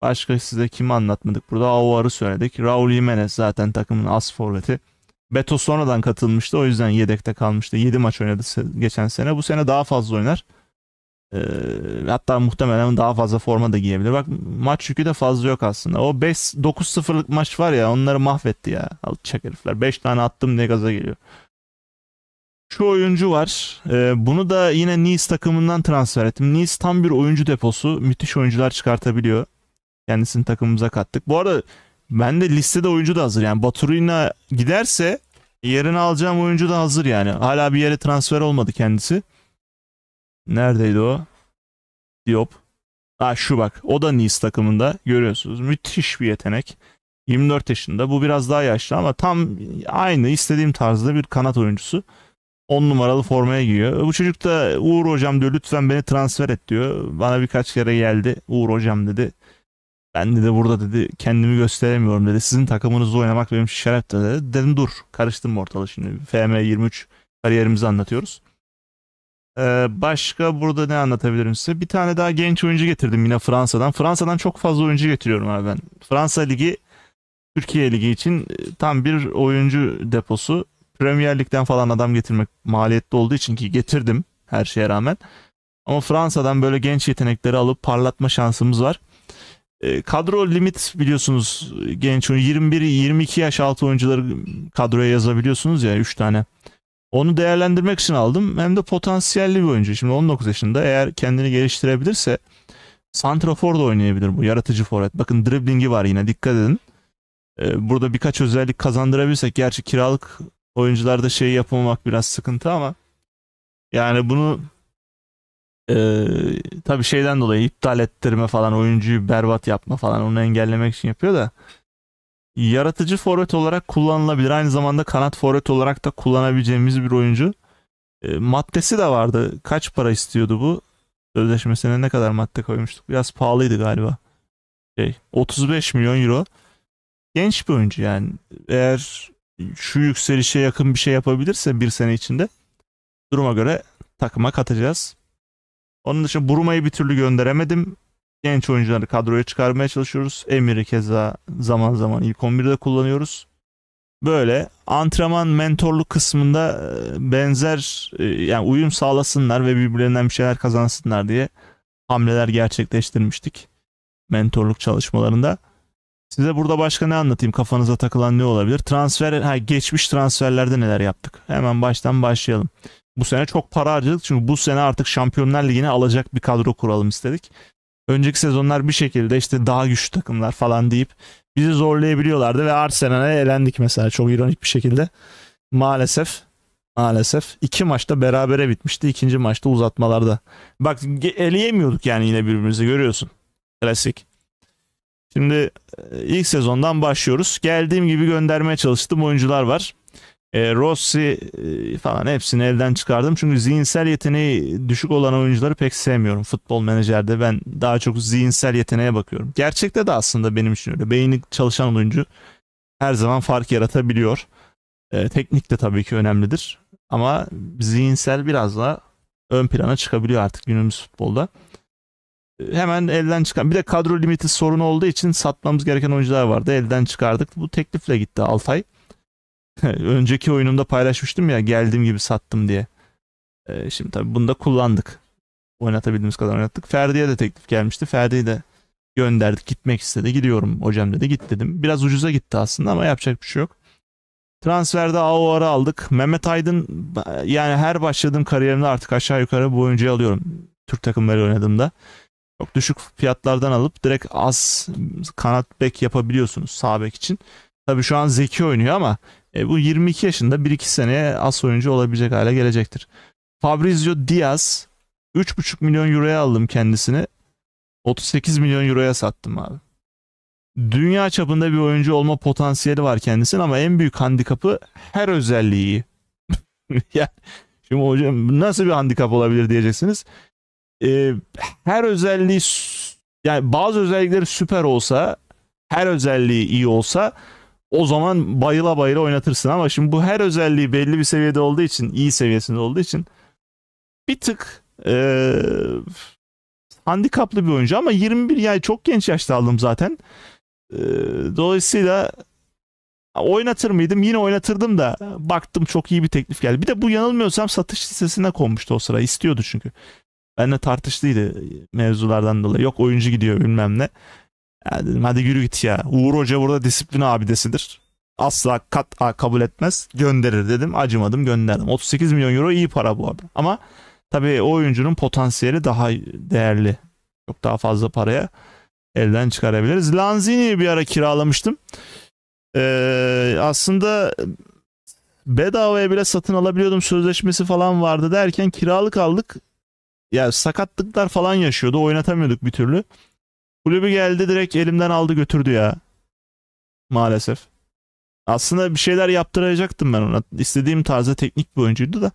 Başka size kimi anlatmadık burada? Avar'ı söyledik. Raul Jimenez zaten takımın as forveti. Beto sonradan katılmıştı. O yüzden yedekte kalmıştı. 7 maç oynadı geçen sene. Bu sene daha fazla oynar. E, hatta muhtemelen daha fazla forma da giyebilir. Bak maç yükü de fazla yok aslında. O 5-9-0'lık maç var ya onları mahvetti ya. Alçak herifler. 5 tane attım ne gaza geliyor. Şu oyuncu var. E, bunu da yine Nice takımından transfer ettim. Nice tam bir oyuncu deposu. Müthiş oyuncular çıkartabiliyor. Kendisini takımımıza kattık. Bu arada ben de listede oyuncu da hazır. Yani Baturina giderse yerine alacağım oyuncu da hazır yani. Hala bir yere transfer olmadı kendisi. Neredeydi o? Diop. Ha şu bak. O da Nice takımında. Görüyorsunuz. Müthiş bir yetenek. 24 yaşında. Bu biraz daha yaşlı ama tam aynı istediğim tarzda bir kanat oyuncusu. 10 numaralı formaya giyiyor. Bu çocuk da Uğur hocam diyor lütfen beni transfer et diyor. Bana birkaç kere geldi. Uğur hocam dedi. Ben de burada dedi kendimi gösteremiyorum dedi. Sizin takımınızda oynamak benim şereftir dedi. Dedim dur karıştırma ortalığı şimdi. FM23 e kariyerimizi anlatıyoruz. Ee, başka burada ne anlatabilirim size? Bir tane daha genç oyuncu getirdim yine Fransa'dan. Fransa'dan çok fazla oyuncu getiriyorum abi ben. Fransa Ligi Türkiye Ligi için e, tam bir oyuncu deposu. Premier Lig'den falan adam getirmek maliyetli olduğu için ki getirdim her şeye rağmen. Ama Fransa'dan böyle genç yetenekleri alıp parlatma şansımız var. E, kadro limit biliyorsunuz genç 21-22 yaş altı oyuncuları kadroya yazabiliyorsunuz ya 3 tane. Onu değerlendirmek için aldım. Hem de potansiyelli bir oyuncu. Şimdi 19 yaşında eğer kendini geliştirebilirse Santrafor da oynayabilir bu. Yaratıcı forvet. Bakın driblingi var yine dikkat edin. E, burada birkaç özellik kazandırabilirsek gerçi kiralık oyuncularda şey yapamamak biraz sıkıntı ama yani bunu ee, tabii şeyden dolayı iptal ettirme falan oyuncuyu berbat yapma falan onu engellemek için yapıyor da yaratıcı forvet olarak kullanılabilir. Aynı zamanda kanat forvet olarak da kullanabileceğimiz bir oyuncu. E, maddesi de vardı. Kaç para istiyordu bu? Sözleşmesine ne kadar madde koymuştuk? Biraz pahalıydı galiba. Şey, 35 milyon euro. Genç bir oyuncu yani. Eğer şu yükselişe yakın bir şey yapabilirse bir sene içinde duruma göre takıma katacağız. Onun dışında Buruma'yı bir türlü gönderemedim. Genç oyuncuları kadroya çıkarmaya çalışıyoruz. Emir'i keza zaman zaman ilk 11'de kullanıyoruz. Böyle antrenman mentorluk kısmında e, benzer e, yani uyum sağlasınlar ve birbirlerinden bir şeyler kazansınlar diye hamleler gerçekleştirmiştik mentorluk çalışmalarında. Size burada başka ne anlatayım kafanıza takılan ne olabilir? Transfer, ha, geçmiş transferlerde neler yaptık? Hemen baştan başlayalım. Bu sene çok para harcadık çünkü bu sene artık Şampiyonlar Ligi'ne alacak bir kadro kuralım istedik. Önceki sezonlar bir şekilde işte daha güçlü takımlar falan deyip bizi zorlayabiliyorlardı ve Arsenal'e elendik mesela çok ironik bir şekilde. Maalesef maalesef iki maçta berabere bitmişti. ikinci maçta uzatmalarda. Bak eleyemiyorduk yani yine birbirimizi görüyorsun. Klasik. Şimdi e, ilk sezondan başlıyoruz. Geldiğim gibi göndermeye çalıştım oyuncular var e, Rossi e, falan hepsini elden çıkardım. Çünkü zihinsel yeteneği düşük olan oyuncuları pek sevmiyorum. Futbol menajerde ben daha çok zihinsel yeteneğe bakıyorum. Gerçekte de aslında benim için öyle. Beyni çalışan oyuncu her zaman fark yaratabiliyor. E, teknik de tabii ki önemlidir. Ama zihinsel biraz da ön plana çıkabiliyor artık günümüz futbolda. E, hemen elden çıkan bir de kadro limiti sorunu olduğu için satmamız gereken oyuncular vardı. Elden çıkardık. Bu teklifle gitti Altay. Önceki oyunumda paylaşmıştım ya geldiğim gibi sattım diye. Ee, şimdi tabii bunu da kullandık. Oynatabildiğimiz kadar oynattık. Ferdi'ye de teklif gelmişti. Ferdi'yi de gönderdik. Gitmek istedi. Gidiyorum hocam dedi. Git dedim. Biraz ucuza gitti aslında ama yapacak bir şey yok. Transferde Aouarı aldık. Mehmet Aydın yani her başladığım kariyerimde artık aşağı yukarı bu oyuncuyu alıyorum. Türk takımları oynadığımda. Çok düşük fiyatlardan alıp direkt az kanat bek yapabiliyorsunuz sağ bek için. Tabii şu an Zeki oynuyor ama e, bu 22 yaşında 1-2 seneye as oyuncu olabilecek hale gelecektir. Fabrizio Diaz 3,5 milyon euroya aldım kendisini. 38 milyon euroya sattım abi. Dünya çapında bir oyuncu olma potansiyeli var kendisinin ama en büyük handikapı her özelliği yani, şimdi hocam nasıl bir handikap olabilir diyeceksiniz. Ee, her özelliği yani bazı özellikleri süper olsa her özelliği iyi olsa o zaman bayıla bayıla oynatırsın ama şimdi bu her özelliği belli bir seviyede olduğu için iyi seviyesinde olduğu için bir tık ee, handikaplı bir oyuncu ama 21 yani çok genç yaşta aldım zaten. Ee, dolayısıyla oynatır mıydım? Yine oynatırdım da baktım çok iyi bir teklif geldi. Bir de bu yanılmıyorsam satış listesine konmuştu o sıra. istiyordu çünkü. Benle tartıştıydı mevzulardan dolayı. Yok oyuncu gidiyor bilmem ne. Ya dedim hadi yürü git ya. Uğur Hoca burada disiplin abidesidir. Asla kat kabul etmez. Gönderir dedim. Acımadım gönderdim. 38 milyon euro iyi para bu arada. Ama tabii o oyuncunun potansiyeli daha değerli. Çok daha fazla paraya elden çıkarabiliriz. Lanzini'yi bir ara kiralamıştım. Ee, aslında bedavaya bile satın alabiliyordum sözleşmesi falan vardı derken kiralık aldık. Ya yani sakatlıklar falan yaşıyordu oynatamıyorduk bir türlü. Kulübü geldi direkt elimden aldı götürdü ya. Maalesef. Aslında bir şeyler yaptırayacaktım ben ona. İstediğim tarzda teknik bir oyuncuydu da.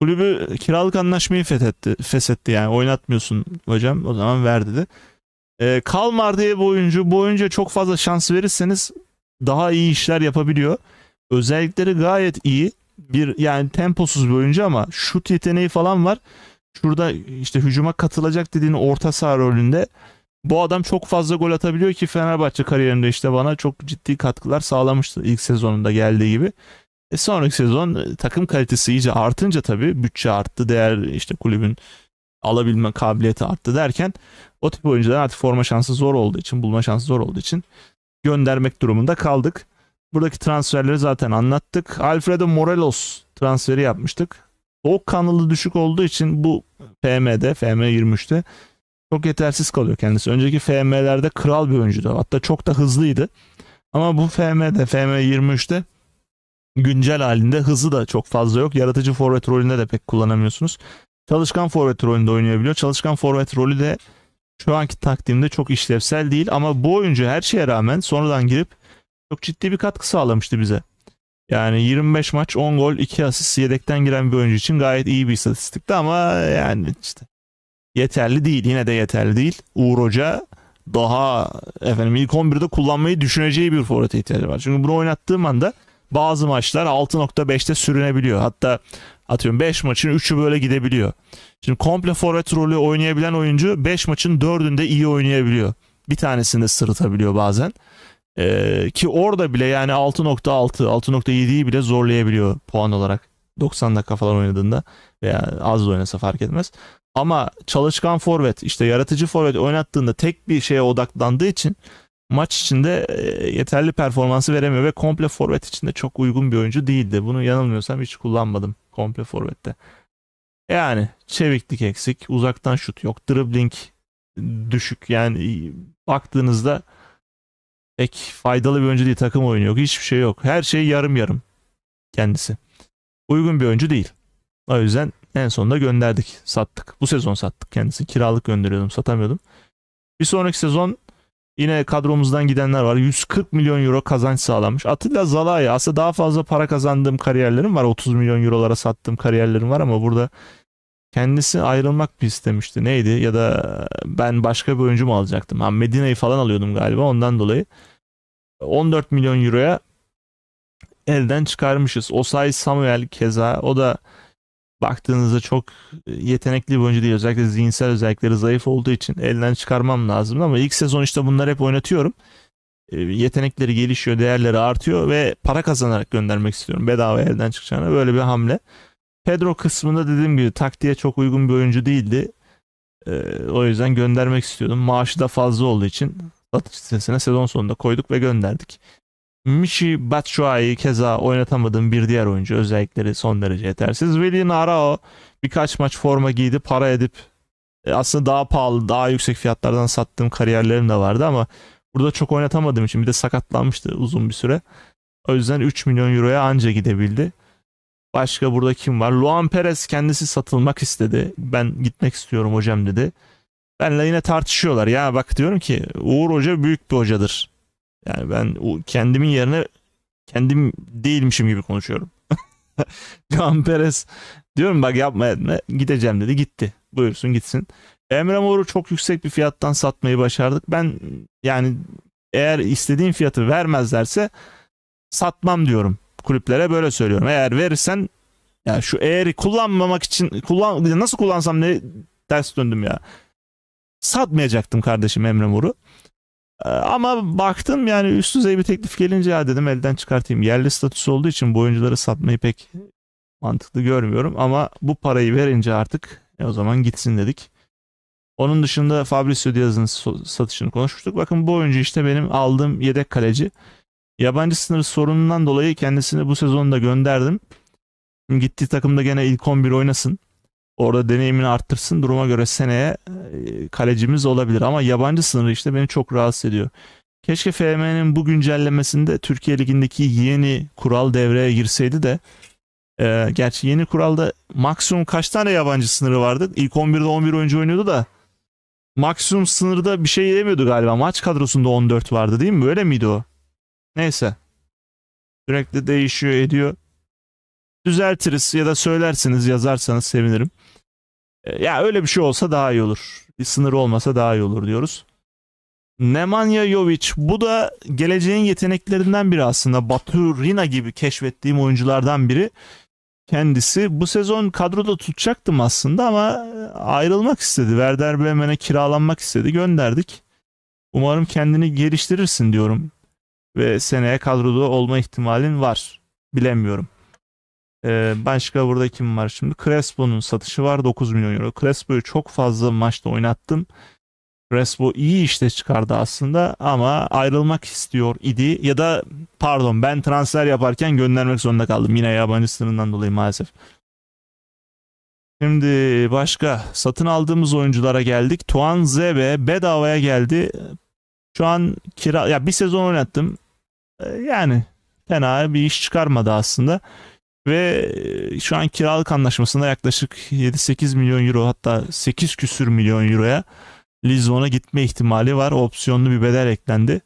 Kulübü kiralık anlaşmayı fethetti, feshetti yani. Oynatmıyorsun hocam o zaman ver dedi. Ee, Kalmar diye bir oyuncu. Bu oyuncuya çok fazla şans verirseniz daha iyi işler yapabiliyor. Özellikleri gayet iyi. Bir yani temposuz bir oyuncu ama şut yeteneği falan var. Şurada işte hücuma katılacak dediğin orta saha rolünde bu adam çok fazla gol atabiliyor ki Fenerbahçe kariyerinde işte bana çok ciddi katkılar sağlamıştı ilk sezonunda geldiği gibi. E sonraki sezon e, takım kalitesi iyice artınca tabii bütçe arttı, değer işte kulübün alabilme kabiliyeti arttı derken o tip oyuncuların artık forma şansı zor olduğu için, bulma şansı zor olduğu için göndermek durumunda kaldık. Buradaki transferleri zaten anlattık. Alfredo Morelos transferi yapmıştık. O kanalı düşük olduğu için bu FM'de, FM23'te çok yetersiz kalıyor kendisi. Önceki FM'lerde kral bir oyuncuydu. Hatta çok da hızlıydı. Ama bu FM'de FM 23'te güncel halinde hızı da çok fazla yok. Yaratıcı forvet rolünde de pek kullanamıyorsunuz. Çalışkan forvet rolünde oynayabiliyor. Çalışkan forvet rolü de şu anki takdimde çok işlevsel değil ama bu oyuncu her şeye rağmen sonradan girip çok ciddi bir katkı sağlamıştı bize. Yani 25 maç 10 gol 2 asist yedekten giren bir oyuncu için gayet iyi bir istatistikti ama yani işte yeterli değil. Yine de yeterli değil. Uğur Hoca daha efendim ilk 11'de kullanmayı düşüneceği bir forvete ihtiyacı var. Çünkü bunu oynattığım anda bazı maçlar 6.5'te sürünebiliyor. Hatta atıyorum 5 maçın 3'ü böyle gidebiliyor. Şimdi komple forvet rolü oynayabilen oyuncu 5 maçın 4'ünde iyi oynayabiliyor. Bir tanesinde de sırıtabiliyor bazen. Ee, ki orada bile yani 6.6, 6.7'yi bile zorlayabiliyor puan olarak. 90 dakika falan oynadığında veya az da oynasa fark etmez. Ama çalışkan forvet işte yaratıcı forvet oynattığında tek bir şeye odaklandığı için maç içinde yeterli performansı veremiyor ve komple forvet içinde çok uygun bir oyuncu değildi. Bunu yanılmıyorsam hiç kullanmadım komple forvette. Yani çeviklik eksik, uzaktan şut yok, dribbling düşük. Yani baktığınızda ek faydalı bir oyuncu değil. Takım oyunu yok. Hiçbir şey yok. Her şey yarım yarım kendisi. Uygun bir oyuncu değil. O yüzden en sonunda gönderdik. Sattık. Bu sezon sattık kendisi. Kiralık gönderiyordum. Satamıyordum. Bir sonraki sezon yine kadromuzdan gidenler var. 140 milyon euro kazanç sağlamış. Atilla Zalaya aslında daha fazla para kazandığım kariyerlerim var. 30 milyon eurolara sattığım kariyerlerim var ama burada kendisi ayrılmak mı istemişti neydi ya da ben başka bir oyuncu mu alacaktım. Ha, Medina'yı falan alıyordum galiba ondan dolayı. 14 milyon euroya elden çıkarmışız. Osay Samuel keza o da baktığınızda çok e, yetenekli bir oyuncu değil. Özellikle zihinsel özellikleri zayıf olduğu için elden çıkarmam lazım ama ilk sezon işte bunları hep oynatıyorum. E, yetenekleri gelişiyor, değerleri artıyor ve para kazanarak göndermek istiyorum. Bedava elden çıkacağına böyle bir hamle. Pedro kısmında dediğim gibi taktiğe çok uygun bir oyuncu değildi. E, o yüzden göndermek istiyordum. Maaşı da fazla olduğu için satış listesine sezon sonunda koyduk ve gönderdik. Michi Batshuayi keza oynatamadığım bir diğer oyuncu özellikleri son derece yetersiz. Veli Narao birkaç maç forma giydi para edip e, aslında daha pahalı daha yüksek fiyatlardan sattığım kariyerlerim de vardı ama burada çok oynatamadığım için bir de sakatlanmıştı uzun bir süre. O yüzden 3 milyon euroya anca gidebildi. Başka burada kim var? Luan Perez kendisi satılmak istedi. Ben gitmek istiyorum hocam dedi. Benle yine tartışıyorlar. Ya bak diyorum ki Uğur Hoca büyük bir hocadır. Yani ben o kendimin yerine kendim değilmişim gibi konuşuyorum. Juan Perez diyorum bak yapma etme gideceğim dedi gitti. Buyursun gitsin. Emre Mor'u çok yüksek bir fiyattan satmayı başardık. Ben yani eğer istediğim fiyatı vermezlerse satmam diyorum. Kulüplere böyle söylüyorum. Eğer verirsen ya şu eğeri kullanmamak için kullan nasıl kullansam ne ters döndüm ya. Satmayacaktım kardeşim Emre Mor'u. Ee, ama baktım yani üst düzey bir teklif gelince ya dedim elden çıkartayım. Yerli statüsü olduğu için bu oyuncuları satmayı pek mantıklı görmüyorum. Ama bu parayı verince artık e, o zaman gitsin dedik. Onun dışında Fabrizio Diaz'ın satışını konuşmuştuk. Bakın bu oyuncu işte benim aldığım yedek kaleci. Yabancı sınır sorunundan dolayı kendisini bu sezonda gönderdim. Gittiği takımda gene ilk 11 oynasın orada deneyimini arttırsın. Duruma göre seneye e, kalecimiz olabilir. Ama yabancı sınırı işte beni çok rahatsız ediyor. Keşke FM'nin bu güncellemesinde Türkiye Ligi'ndeki yeni kural devreye girseydi de e, gerçi yeni kuralda maksimum kaç tane yabancı sınırı vardı? İlk 11'de 11 oyuncu oynuyordu da maksimum sınırda bir şey yemiyordu galiba. Maç kadrosunda 14 vardı değil mi? Böyle miydi o? Neyse. Sürekli değişiyor ediyor. Düzeltiriz ya da söylersiniz yazarsanız sevinirim. E, ya öyle bir şey olsa daha iyi olur. Bir sınır olmasa daha iyi olur diyoruz. Nemanja Jovic bu da geleceğin yeteneklerinden biri aslında. Baturina gibi keşfettiğim oyunculardan biri. Kendisi bu sezon kadroda tutacaktım aslında ama e, ayrılmak istedi. Werder Bremen'e kiralanmak istedi. Gönderdik. Umarım kendini geliştirirsin diyorum. Ve seneye kadroda olma ihtimalin var. Bilemiyorum. Ee, başka burada kim var şimdi? Crespo'nun satışı var 9 milyon euro. Crespo'yu çok fazla maçta oynattım. Crespo iyi işte çıkardı aslında ama ayrılmak istiyor idi ya da pardon ben transfer yaparken göndermek zorunda kaldım yine yabancı sınırından dolayı maalesef. Şimdi başka satın aldığımız oyunculara geldik. Tuan Zebe bedavaya geldi. Şu an kira ya bir sezon oynattım. Ee, yani fena bir iş çıkarmadı aslında. Ve e, şu an kiralık anlaşmasında yaklaşık 7-8 milyon euro hatta 8 küsür milyon euroya Lisbon'a gitme ihtimali var. O opsiyonlu bir bedel eklendi.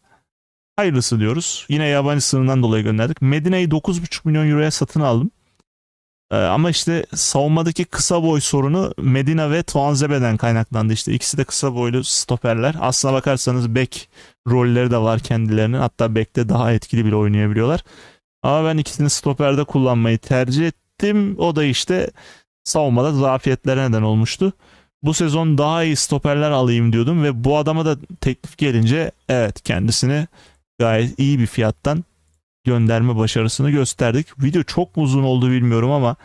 Hayırlısı diyoruz. Yine yabancı sınırından dolayı gönderdik. Medine'yi 9,5 milyon euroya satın aldım. Ee, ama işte savunmadaki kısa boy sorunu Medina ve Tuanzebe'den kaynaklandı. İşte ikisi de kısa boylu stoperler. Aslına bakarsanız bek rolleri de var kendilerinin. Hatta bekte daha etkili bile oynayabiliyorlar. Ama ben ikisini stoperde kullanmayı tercih ettim. O da işte savunmada zafiyetlere neden olmuştu. Bu sezon daha iyi stoperler alayım diyordum ve bu adama da teklif gelince evet kendisini gayet iyi bir fiyattan gönderme başarısını gösterdik. Video çok mu uzun oldu bilmiyorum ama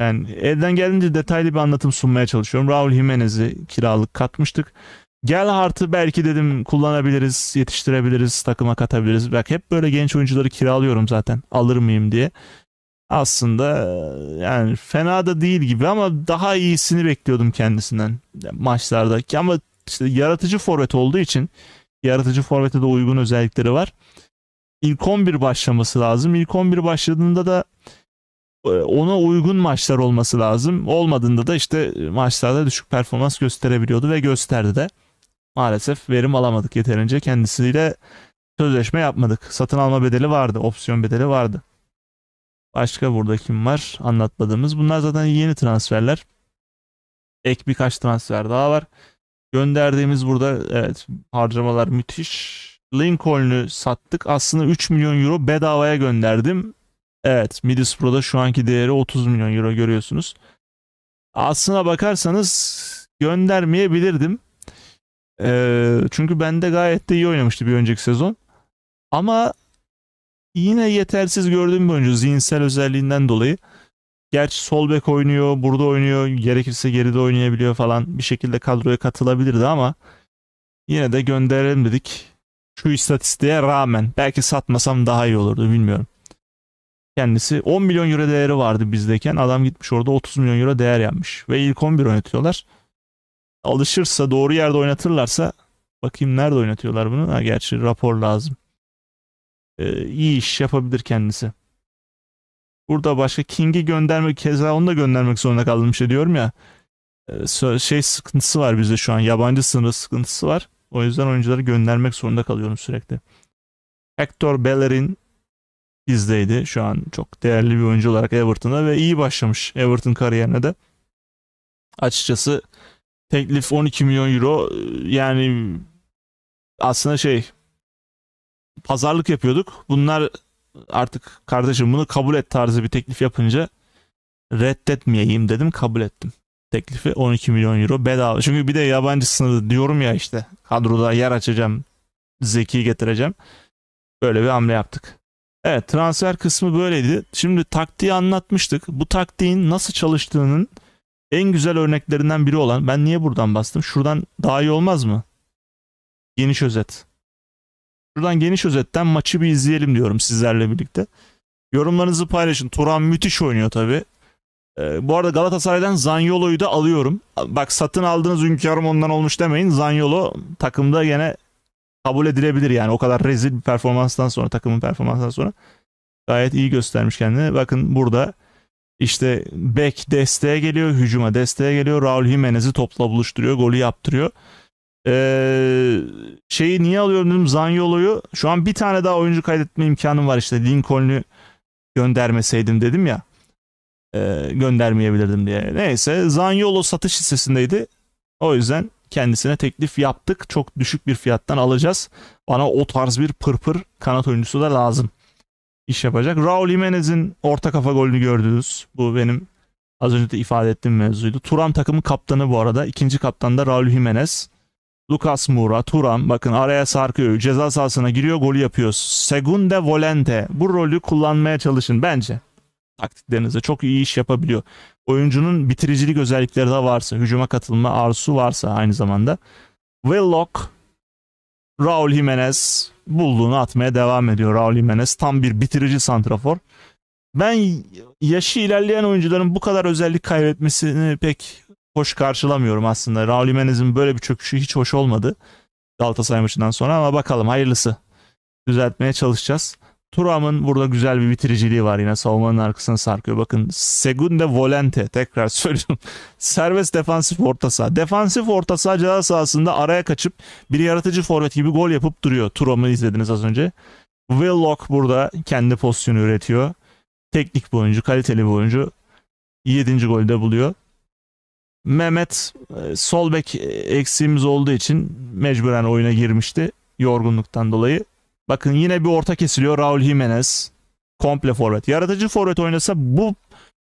yani elden geldiğince detaylı bir anlatım sunmaya çalışıyorum. Raul Jimenez'i kiralık katmıştık. Gel Gelhart'ı belki dedim kullanabiliriz, yetiştirebiliriz, takıma katabiliriz. Bak hep böyle genç oyuncuları kiralıyorum zaten alır mıyım diye. Aslında e, yani fena da değil gibi ama daha iyisini bekliyordum kendisinden maçlarda. Ama işte yaratıcı forvet olduğu için yaratıcı forvete de uygun özellikleri var. İlk 11 başlaması lazım. İlk 11 başladığında da e, ona uygun maçlar olması lazım. Olmadığında da işte maçlarda düşük performans gösterebiliyordu ve gösterdi de maalesef verim alamadık yeterince. Kendisiyle sözleşme yapmadık. Satın alma bedeli vardı, opsiyon bedeli vardı. Başka burada kim var? Anlatmadığımız. Bunlar zaten yeni transferler. Ek birkaç transfer daha var. Gönderdiğimiz burada evet harcamalar müthiş. Lincoln'u sattık. Aslında 3 milyon euro bedavaya gönderdim. Evet Middlesbrough'da şu anki değeri 30 milyon euro görüyorsunuz. Aslına bakarsanız göndermeyebilirdim. Ee, çünkü bende gayet de iyi oynamıştı bir önceki sezon. Ama yine yetersiz gördüğüm bir oyuncu zihinsel özelliğinden dolayı. Gerçi sol bek oynuyor, burada oynuyor, gerekirse geride oynayabiliyor falan bir şekilde kadroya katılabilirdi ama yine de gönderelim Şu istatistiğe rağmen belki satmasam daha iyi olurdu bilmiyorum. Kendisi 10 milyon euro değeri vardı bizdeyken adam gitmiş orada 30 milyon euro değer yapmış ve ilk 11 oynatıyorlar alışırsa doğru yerde oynatırlarsa bakayım nerede oynatıyorlar bunu. Ha, gerçi rapor lazım. Ee, iyi iş yapabilir kendisi. Burada başka King'i göndermek keza onu da göndermek zorunda kaldım işte diyorum ya. Ee, şey sıkıntısı var bizde şu an. Yabancı sınırı sıkıntısı var. O yüzden oyuncuları göndermek zorunda kalıyorum sürekli. Hector Bellerin bizdeydi. Şu an çok değerli bir oyuncu olarak Everton'a ve iyi başlamış Everton kariyerine de. Açıkçası Teklif 12 milyon euro. E, yani aslında şey pazarlık yapıyorduk. Bunlar artık kardeşim bunu kabul et tarzı bir teklif yapınca reddetmeyeyim dedim kabul ettim teklifi 12 milyon euro bedava. Çünkü bir de yabancı sınırı diyorum ya işte kadroda yer açacağım zeki getireceğim. Böyle bir hamle yaptık. Evet transfer kısmı böyleydi. Şimdi taktiği anlatmıştık. Bu taktiğin nasıl çalıştığının en güzel örneklerinden biri olan ben niye buradan bastım? Şuradan daha iyi olmaz mı? Geniş özet. Şuradan geniş özetten maçı bir izleyelim diyorum sizlerle birlikte. Yorumlarınızı paylaşın. Turan müthiş oynuyor tabi. Ee, bu arada Galatasaray'dan Zanyolo'yu da alıyorum. Bak satın aldığınız hünkârım ondan olmuş demeyin. Zanyolo takımda gene kabul edilebilir yani. O kadar rezil bir performanstan sonra takımın performansından sonra gayet iyi göstermiş kendini. Bakın burada işte Beck desteğe geliyor, hücuma desteğe geliyor. Raul Jimenez'i topla buluşturuyor, golü yaptırıyor. Ee, şeyi niye alıyorum dedim Zanyolo'yu. Şu an bir tane daha oyuncu kaydetme imkanım var işte Lincoln'ü göndermeseydim dedim ya. E, göndermeyebilirdim diye. Neyse Zanyolo satış hissesindeydi, O yüzden kendisine teklif yaptık. Çok düşük bir fiyattan alacağız. Bana o tarz bir pırpır kanat oyuncusu da lazım iş yapacak. Raul Jimenez'in orta kafa golünü gördünüz. Bu benim az önce de ifade ettiğim mevzuydu. Turam takımı kaptanı bu arada. İkinci kaptan da Raul Jimenez. Lucas Moura, Turam bakın araya sarkıyor. Ceza sahasına giriyor golü yapıyor. Segunde volente. Bu rolü kullanmaya çalışın bence. Taktiklerinizde çok iyi iş yapabiliyor. Oyuncunun bitiricilik özellikleri de varsa, hücuma katılma arzusu varsa aynı zamanda. Willock, Raul Jimenez, bulduğunu atmaya devam ediyor Raul Jimenez. Tam bir bitirici santrafor. Ben yaşı ilerleyen oyuncuların bu kadar özellik kaybetmesini pek hoş karşılamıyorum aslında. Raul Jimenez'in böyle bir çöküşü hiç hoş olmadı. Galatasaray maçından sonra ama bakalım hayırlısı. Düzeltmeye çalışacağız. Turam'ın burada güzel bir bitiriciliği var yine savunmanın arkasına sarkıyor. Bakın Segunda Volente tekrar söylüyorum. Serbest defansif orta saha. Defansif orta saha ceza sahasında araya kaçıp bir yaratıcı forvet gibi gol yapıp duruyor. Turam'ı izlediniz az önce. Willock burada kendi pozisyonu üretiyor. Teknik bir oyuncu, kaliteli bir oyuncu. 7. golü de buluyor. Mehmet e, sol bek e, eksiğimiz olduğu için mecburen oyuna girmişti yorgunluktan dolayı. Bakın yine bir orta kesiliyor Raul Jimenez. Komple forvet. Yaratıcı forvet oynasa bu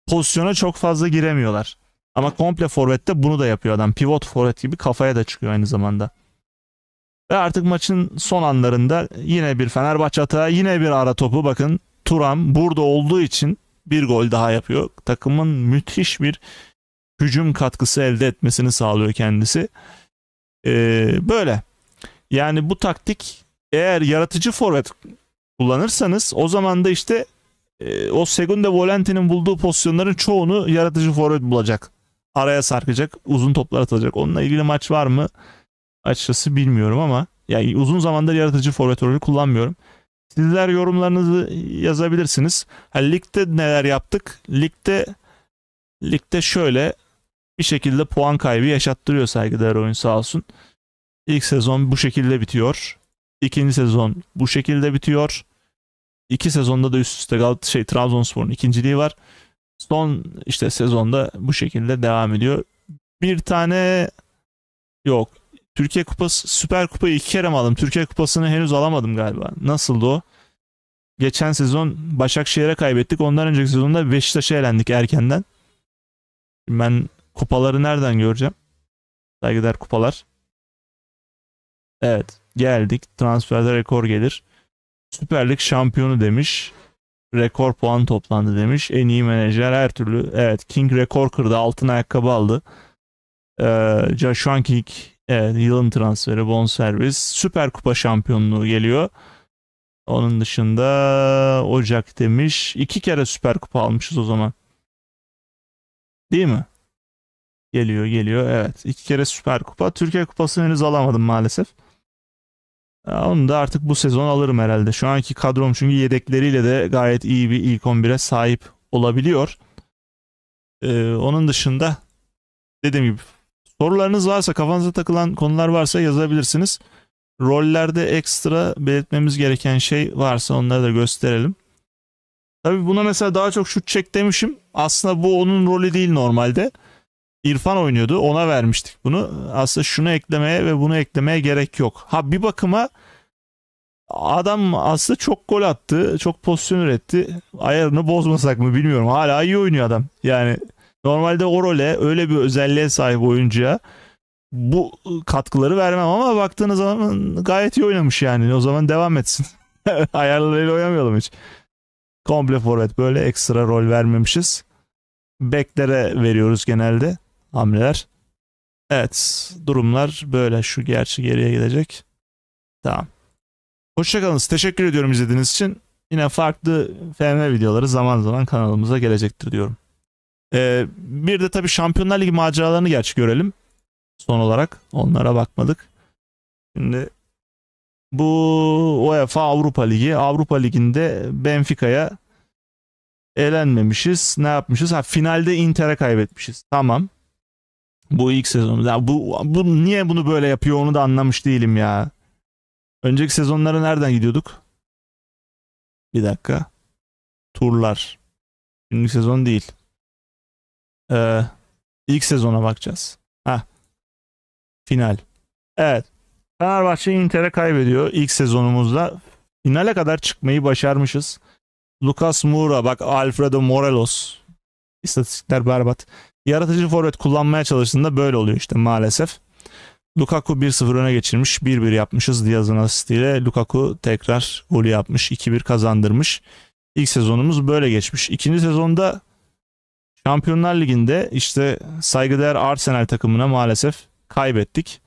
pozisyona çok fazla giremiyorlar. Ama komple forvette bunu da yapıyor adam. Pivot forvet gibi kafaya da çıkıyor aynı zamanda. Ve artık maçın son anlarında yine bir Fenerbahçe atağı, yine bir ara topu. Bakın Turam burada olduğu için bir gol daha yapıyor. Takımın müthiş bir hücum katkısı elde etmesini sağlıyor kendisi. Ee, böyle. Yani bu taktik eğer yaratıcı forvet kullanırsanız o zaman da işte e, o Segunde Volante'nin bulduğu pozisyonların çoğunu yaratıcı forvet bulacak. Araya sarkacak, uzun toplar atılacak. Onunla ilgili maç var mı? Açıkçası bilmiyorum ama yani uzun zamandır yaratıcı forvet rolü kullanmıyorum. Sizler yorumlarınızı yazabilirsiniz. Ha, ligde neler yaptık? Ligde ligde şöyle bir şekilde puan kaybı yaşattırıyor saygıdeğer oyun sağ olsun. İlk sezon bu şekilde bitiyor. İkinci sezon bu şekilde bitiyor. İki sezonda da üst üste Galatasaray şey, Trabzonspor'un ikinciliği var. Son işte sezonda bu şekilde devam ediyor. Bir tane yok. Türkiye Kupası Süper Kupayı iki kere mi aldım? Türkiye Kupası'nı henüz alamadım galiba. Nasıldı o? Geçen sezon Başakşehir'e kaybettik. Ondan önceki sezonda Beşiktaş'a elendik erkenden. Ben kupaları nereden göreceğim? Saygıdeğer kupalar. Evet geldik. Transferde rekor gelir. Süper Lig şampiyonu demiş. Rekor puan toplandı demiş. En iyi menajer her türlü. Evet King rekor kırdı. Altın ayakkabı aldı. Ee, Joshua King evet, yılın transferi bonservis. Süper Kupa şampiyonluğu geliyor. Onun dışında Ocak demiş. iki kere Süper Kupa almışız o zaman. Değil mi? Geliyor geliyor evet. iki kere Süper Kupa. Türkiye Kupası henüz alamadım maalesef. Ee, onu da artık bu sezon alırım herhalde. Şu anki kadrom çünkü yedekleriyle de gayet iyi bir ilk 11'e sahip olabiliyor. Ee, onun dışında dediğim gibi sorularınız varsa kafanıza takılan konular varsa yazabilirsiniz. Rollerde ekstra belirtmemiz gereken şey varsa onları da gösterelim. Tabii buna mesela daha çok şut çek demişim. Aslında bu onun rolü değil normalde. İrfan oynuyordu. Ona vermiştik bunu. Aslında şunu eklemeye ve bunu eklemeye gerek yok. Ha bir bakıma adam aslında çok gol attı. Çok pozisyon üretti. Ayarını bozmasak mı bilmiyorum. Hala iyi oynuyor adam. Yani normalde o role öyle bir özelliğe sahip oyuncuya bu katkıları vermem ama baktığınız zaman gayet iyi oynamış yani. O zaman devam etsin. Ayarlarıyla oynamayalım hiç. Komple forvet böyle ekstra rol vermemişiz. Beklere veriyoruz genelde hamleler. Evet durumlar böyle şu gerçi geriye gidecek. Tamam. Hoşçakalınız. Teşekkür ediyorum izlediğiniz için. Yine farklı FM videoları zaman zaman kanalımıza gelecektir diyorum. Ee, bir de tabii Şampiyonlar Ligi maceralarını gerçi görelim. Son olarak onlara bakmadık. Şimdi bu UEFA Avrupa Ligi. Avrupa Ligi'nde Benfica'ya elenmemişiz. Ne yapmışız? Ha finalde Inter'e kaybetmişiz. Tamam. Bu ilk sezon. Ya bu, bu niye bunu böyle yapıyor onu da anlamış değilim ya. Önceki sezonlara nereden gidiyorduk? Bir dakika. Turlar. Şimdiki sezon değil. Ee, ilk sezona bakacağız. Ha. Final. Evet. Fenerbahçe Inter'e kaybediyor ilk sezonumuzda. Finale kadar çıkmayı başarmışız. Lucas Moura bak Alfredo Morelos. İstatistikler berbat. Yaratıcı forvet kullanmaya çalıştığında böyle oluyor işte maalesef. Lukaku 1-0 öne geçirmiş. 1-1 yapmışız Diaz'ın asistiyle. Lukaku tekrar golü yapmış. 2-1 kazandırmış. İlk sezonumuz böyle geçmiş. İkinci sezonda Şampiyonlar Ligi'nde işte saygıdeğer Arsenal takımına maalesef kaybettik.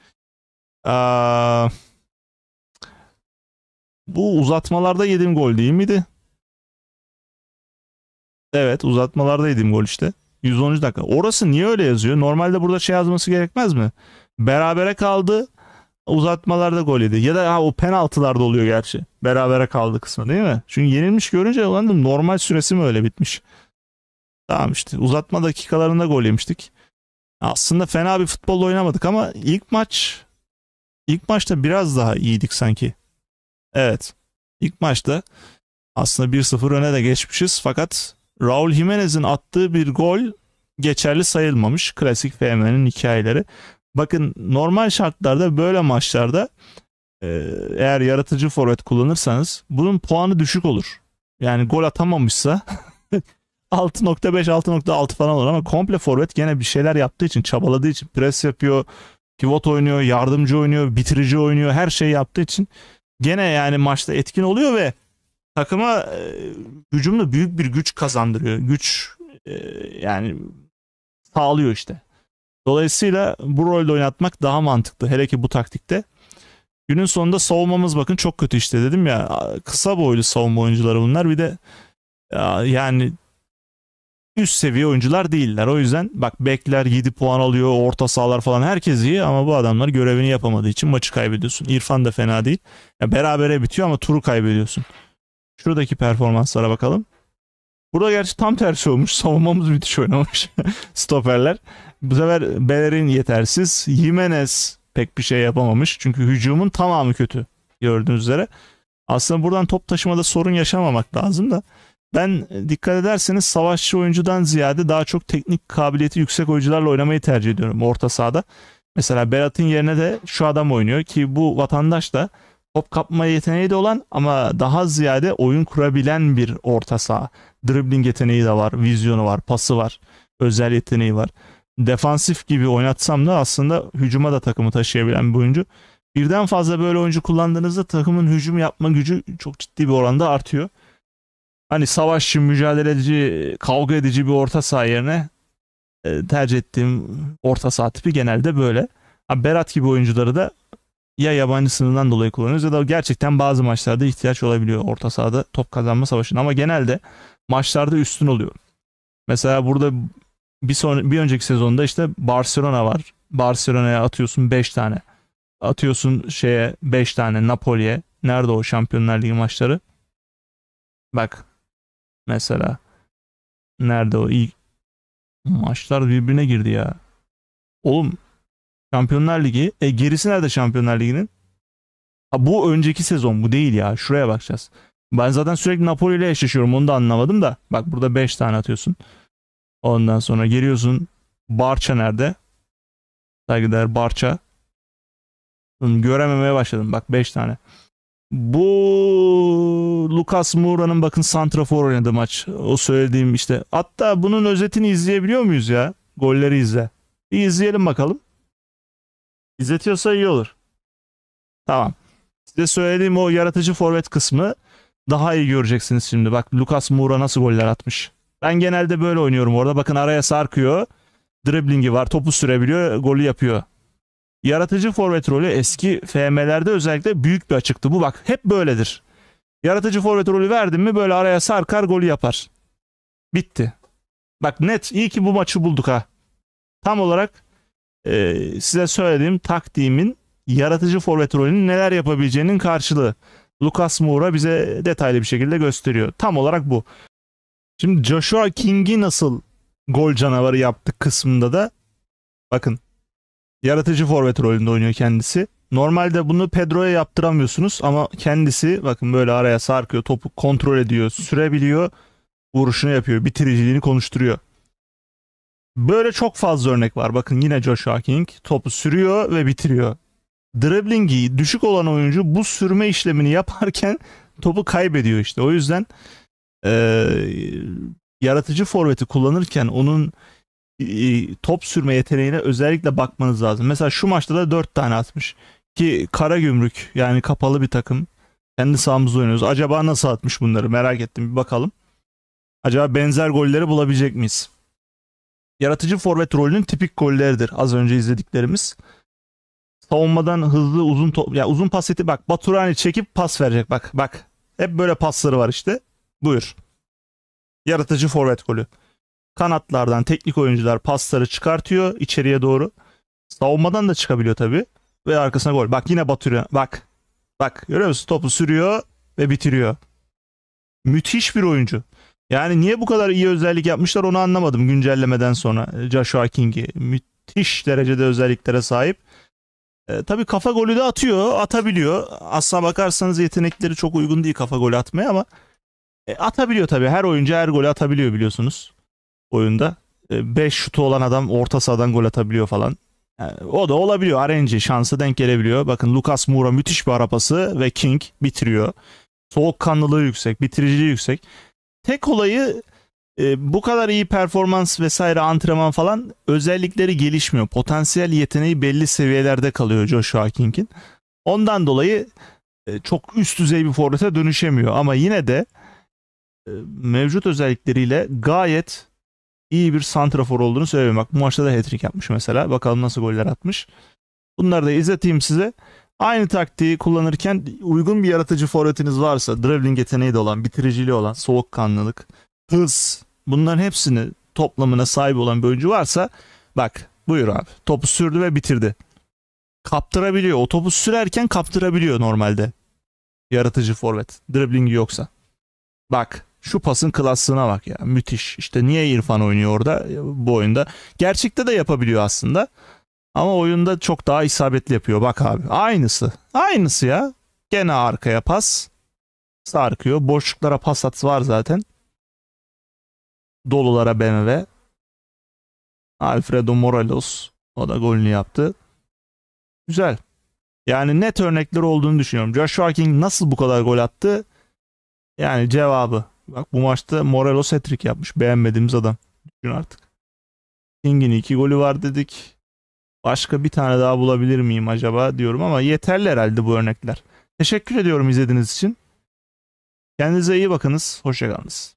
Ee, bu uzatmalarda yediğim gol değil miydi? Evet uzatmalarda yediğim gol işte. 110. dakika. Orası niye öyle yazıyor? Normalde burada şey yazması gerekmez mi? Berabere kaldı. Uzatmalarda gol yedi. Ya da ha, o penaltılarda oluyor gerçi. Berabere kaldı kısmı değil mi? Çünkü yenilmiş görünce ulan normal süresi mi öyle bitmiş? Tamam işte uzatma dakikalarında gol yemiştik. Aslında fena bir futbol oynamadık ama ilk maç ilk maçta biraz daha iyiydik sanki. Evet. İlk maçta aslında 1-0 öne de geçmişiz fakat Raul Jimenez'in attığı bir gol geçerli sayılmamış. Klasik FM'nin hikayeleri. Bakın normal şartlarda böyle maçlarda e, eğer yaratıcı forvet kullanırsanız bunun puanı düşük olur. Yani gol atamamışsa 6.5 6.6 falan olur ama komple forvet gene bir şeyler yaptığı için çabaladığı için pres yapıyor pivot oynuyor yardımcı oynuyor bitirici oynuyor her şeyi yaptığı için gene yani maçta etkin oluyor ve takıma e, hücumda büyük bir güç kazandırıyor. Güç e, yani sağlıyor işte. Dolayısıyla bu rolde oynatmak daha mantıklı. Hele ki bu taktikte. Günün sonunda savunmamız bakın çok kötü işte dedim ya. Kısa boylu savunma oyuncuları bunlar. Bir de ya, yani üst seviye oyuncular değiller. O yüzden bak bekler 7 puan alıyor. Orta sahalar falan herkes iyi ama bu adamlar görevini yapamadığı için maçı kaybediyorsun. İrfan da fena değil. Ya berabere bitiyor ama turu kaybediyorsun. Şuradaki performanslara bakalım. Burada gerçi tam tersi olmuş. Savunmamız müthiş oynamış. Stoperler. Bu sefer Bellerin yetersiz. Jimenez pek bir şey yapamamış. Çünkü hücumun tamamı kötü. Gördüğünüz üzere. Aslında buradan top taşımada sorun yaşamamak lazım da. Ben e, dikkat ederseniz savaşçı oyuncudan ziyade daha çok teknik kabiliyeti yüksek oyuncularla oynamayı tercih ediyorum orta sahada. Mesela Berat'ın yerine de şu adam oynuyor ki bu vatandaş da top kapma yeteneği de olan ama daha ziyade oyun kurabilen bir orta saha. Dribbling yeteneği de var, vizyonu var, pası var, özel yeteneği var. Defansif gibi oynatsam da aslında hücuma da takımı taşıyabilen bir oyuncu. Birden fazla böyle oyuncu kullandığınızda takımın hücum yapma gücü çok ciddi bir oranda artıyor. Hani savaşçı, mücadeleci, kavga edici bir orta saha yerine e, tercih ettiğim orta saha tipi genelde böyle. Berat gibi oyuncuları da ya yabancı sınırından dolayı kullanıyoruz ya da gerçekten bazı maçlarda ihtiyaç olabiliyor orta sahada top kazanma savaşına ama genelde maçlarda üstün oluyor. Mesela burada bir son bir önceki sezonda işte Barcelona var. Barcelona'ya atıyorsun 5 tane. Atıyorsun şeye 5 tane Napoli'ye. Nerede o Şampiyonlar Ligi maçları? Bak mesela nerede o ilk maçlar birbirine girdi ya. Oğlum Şampiyonlar Ligi. E gerisi nerede Şampiyonlar Ligi'nin? Ha, bu önceki sezon bu değil ya. Şuraya bakacağız. Ben zaten sürekli Napoli ile eşleşiyorum. Onu da anlamadım da. Bak burada 5 tane atıyorsun. Ondan sonra geliyorsun. Barça nerede? Saygıdeğer Barça. Görememeye başladım. Bak 5 tane. Bu Lucas Moura'nın bakın Santrafor oynadığı maç. O söylediğim işte. Hatta bunun özetini izleyebiliyor muyuz ya? Golleri izle. Bir izleyelim bakalım. İzletiyorsa iyi olur. Tamam. Size söylediğim o yaratıcı forvet kısmı daha iyi göreceksiniz şimdi. Bak Lucas Moura nasıl goller atmış. Ben genelde böyle oynuyorum orada. Bakın araya sarkıyor. Driblingi var. Topu sürebiliyor. Golü yapıyor. Yaratıcı forvet rolü eski FM'lerde özellikle büyük bir açıktı. Bu bak hep böyledir. Yaratıcı forvet rolü verdim mi böyle araya sarkar golü yapar. Bitti. Bak net iyi ki bu maçı bulduk ha. Tam olarak e, size söylediğim taktiğimin yaratıcı forvet rolünün neler yapabileceğinin karşılığı. Lucas Moura bize detaylı bir şekilde gösteriyor. Tam olarak bu. Şimdi Joshua King'i nasıl gol canavarı yaptık kısmında da bakın yaratıcı forvet rolünde oynuyor kendisi. Normalde bunu Pedro'ya yaptıramıyorsunuz ama kendisi bakın böyle araya sarkıyor, topu kontrol ediyor, sürebiliyor, vuruşunu yapıyor, bitiriciliğini konuşturuyor. Böyle çok fazla örnek var. Bakın yine Joshua King topu sürüyor ve bitiriyor. Driblingi düşük olan oyuncu bu sürme işlemini yaparken topu kaybediyor işte. O yüzden e, yaratıcı forveti kullanırken onun e, top sürme yeteneğine özellikle bakmanız lazım. Mesela şu maçta da 4 tane atmış. Ki kara gümrük yani kapalı bir takım. Kendi sahamızda oynuyoruz. Acaba nasıl atmış bunları merak ettim bir bakalım. Acaba benzer golleri bulabilecek miyiz? Yaratıcı forvet rolünün tipik golleridir. Az önce izlediklerimiz. Savunmadan hızlı uzun top ya yani uzun pas eti bak Baturani çekip pas verecek bak bak. Hep böyle pasları var işte. Buyur. Yaratıcı forvet golü. Kanatlardan teknik oyuncular pasları çıkartıyor içeriye doğru. Savunmadan da çıkabiliyor tabi. Ve arkasına gol. Bak yine Baturani. Bak. Bak görüyor musun? Topu sürüyor ve bitiriyor. Müthiş bir oyuncu. Yani niye bu kadar iyi özellik yapmışlar onu anlamadım güncellemeden sonra Joshua King'i. Müthiş derecede özelliklere sahip. E, tabii kafa golü de atıyor, atabiliyor. Aslına bakarsanız yetenekleri çok uygun değil kafa golü atmaya ama e, atabiliyor tabii. Her oyuncu her golü atabiliyor biliyorsunuz oyunda. 5 e, şutu olan adam orta sahadan gol atabiliyor falan. Yani e, o da olabiliyor. RNG şansı denk gelebiliyor. Bakın Lucas Moura müthiş bir arapası ve King bitiriyor. Soğukkanlılığı yüksek, bitiriciliği yüksek. Tek olayı e, bu kadar iyi performans vesaire antrenman falan özellikleri gelişmiyor. Potansiyel yeteneği belli seviyelerde kalıyor Joshua King'in. Ondan dolayı e, çok üst düzey bir forvete dönüşemiyor ama yine de e, mevcut özellikleriyle gayet iyi bir santrafor olduğunu söylemek. Bu maçta da hat-trick yapmış mesela. Bakalım nasıl goller atmış. Bunları da izleteyim size. Aynı taktiği kullanırken uygun bir yaratıcı forvetiniz varsa dribbling yeteneği de olan, bitiriciliği olan, soğukkanlılık, hız bunların hepsini toplamına sahip olan bir oyuncu varsa bak buyur abi topu sürdü ve bitirdi. Kaptırabiliyor. O topu sürerken kaptırabiliyor normalde. Yaratıcı forvet. Dribbling yoksa. Bak şu pasın klaslığına bak ya. Müthiş. İşte niye İrfan oynuyor orada bu oyunda? Gerçekte de yapabiliyor aslında. Ama oyunda çok daha isabetli yapıyor. Bak abi aynısı. Aynısı ya. Gene arkaya pas. Sarkıyor. Boşluklara pas at var zaten. Dolulara BMW. Alfredo Morelos. O da golünü yaptı. Güzel. Yani net örnekler olduğunu düşünüyorum. Joshua King nasıl bu kadar gol attı? Yani cevabı. Bak bu maçta Morelos hat yapmış. Beğenmediğimiz adam. Düşün artık. King'in iki golü var dedik başka bir tane daha bulabilir miyim acaba diyorum ama yeterli herhalde bu örnekler. Teşekkür ediyorum izlediğiniz için. Kendinize iyi bakınız. Hoşçakalınız.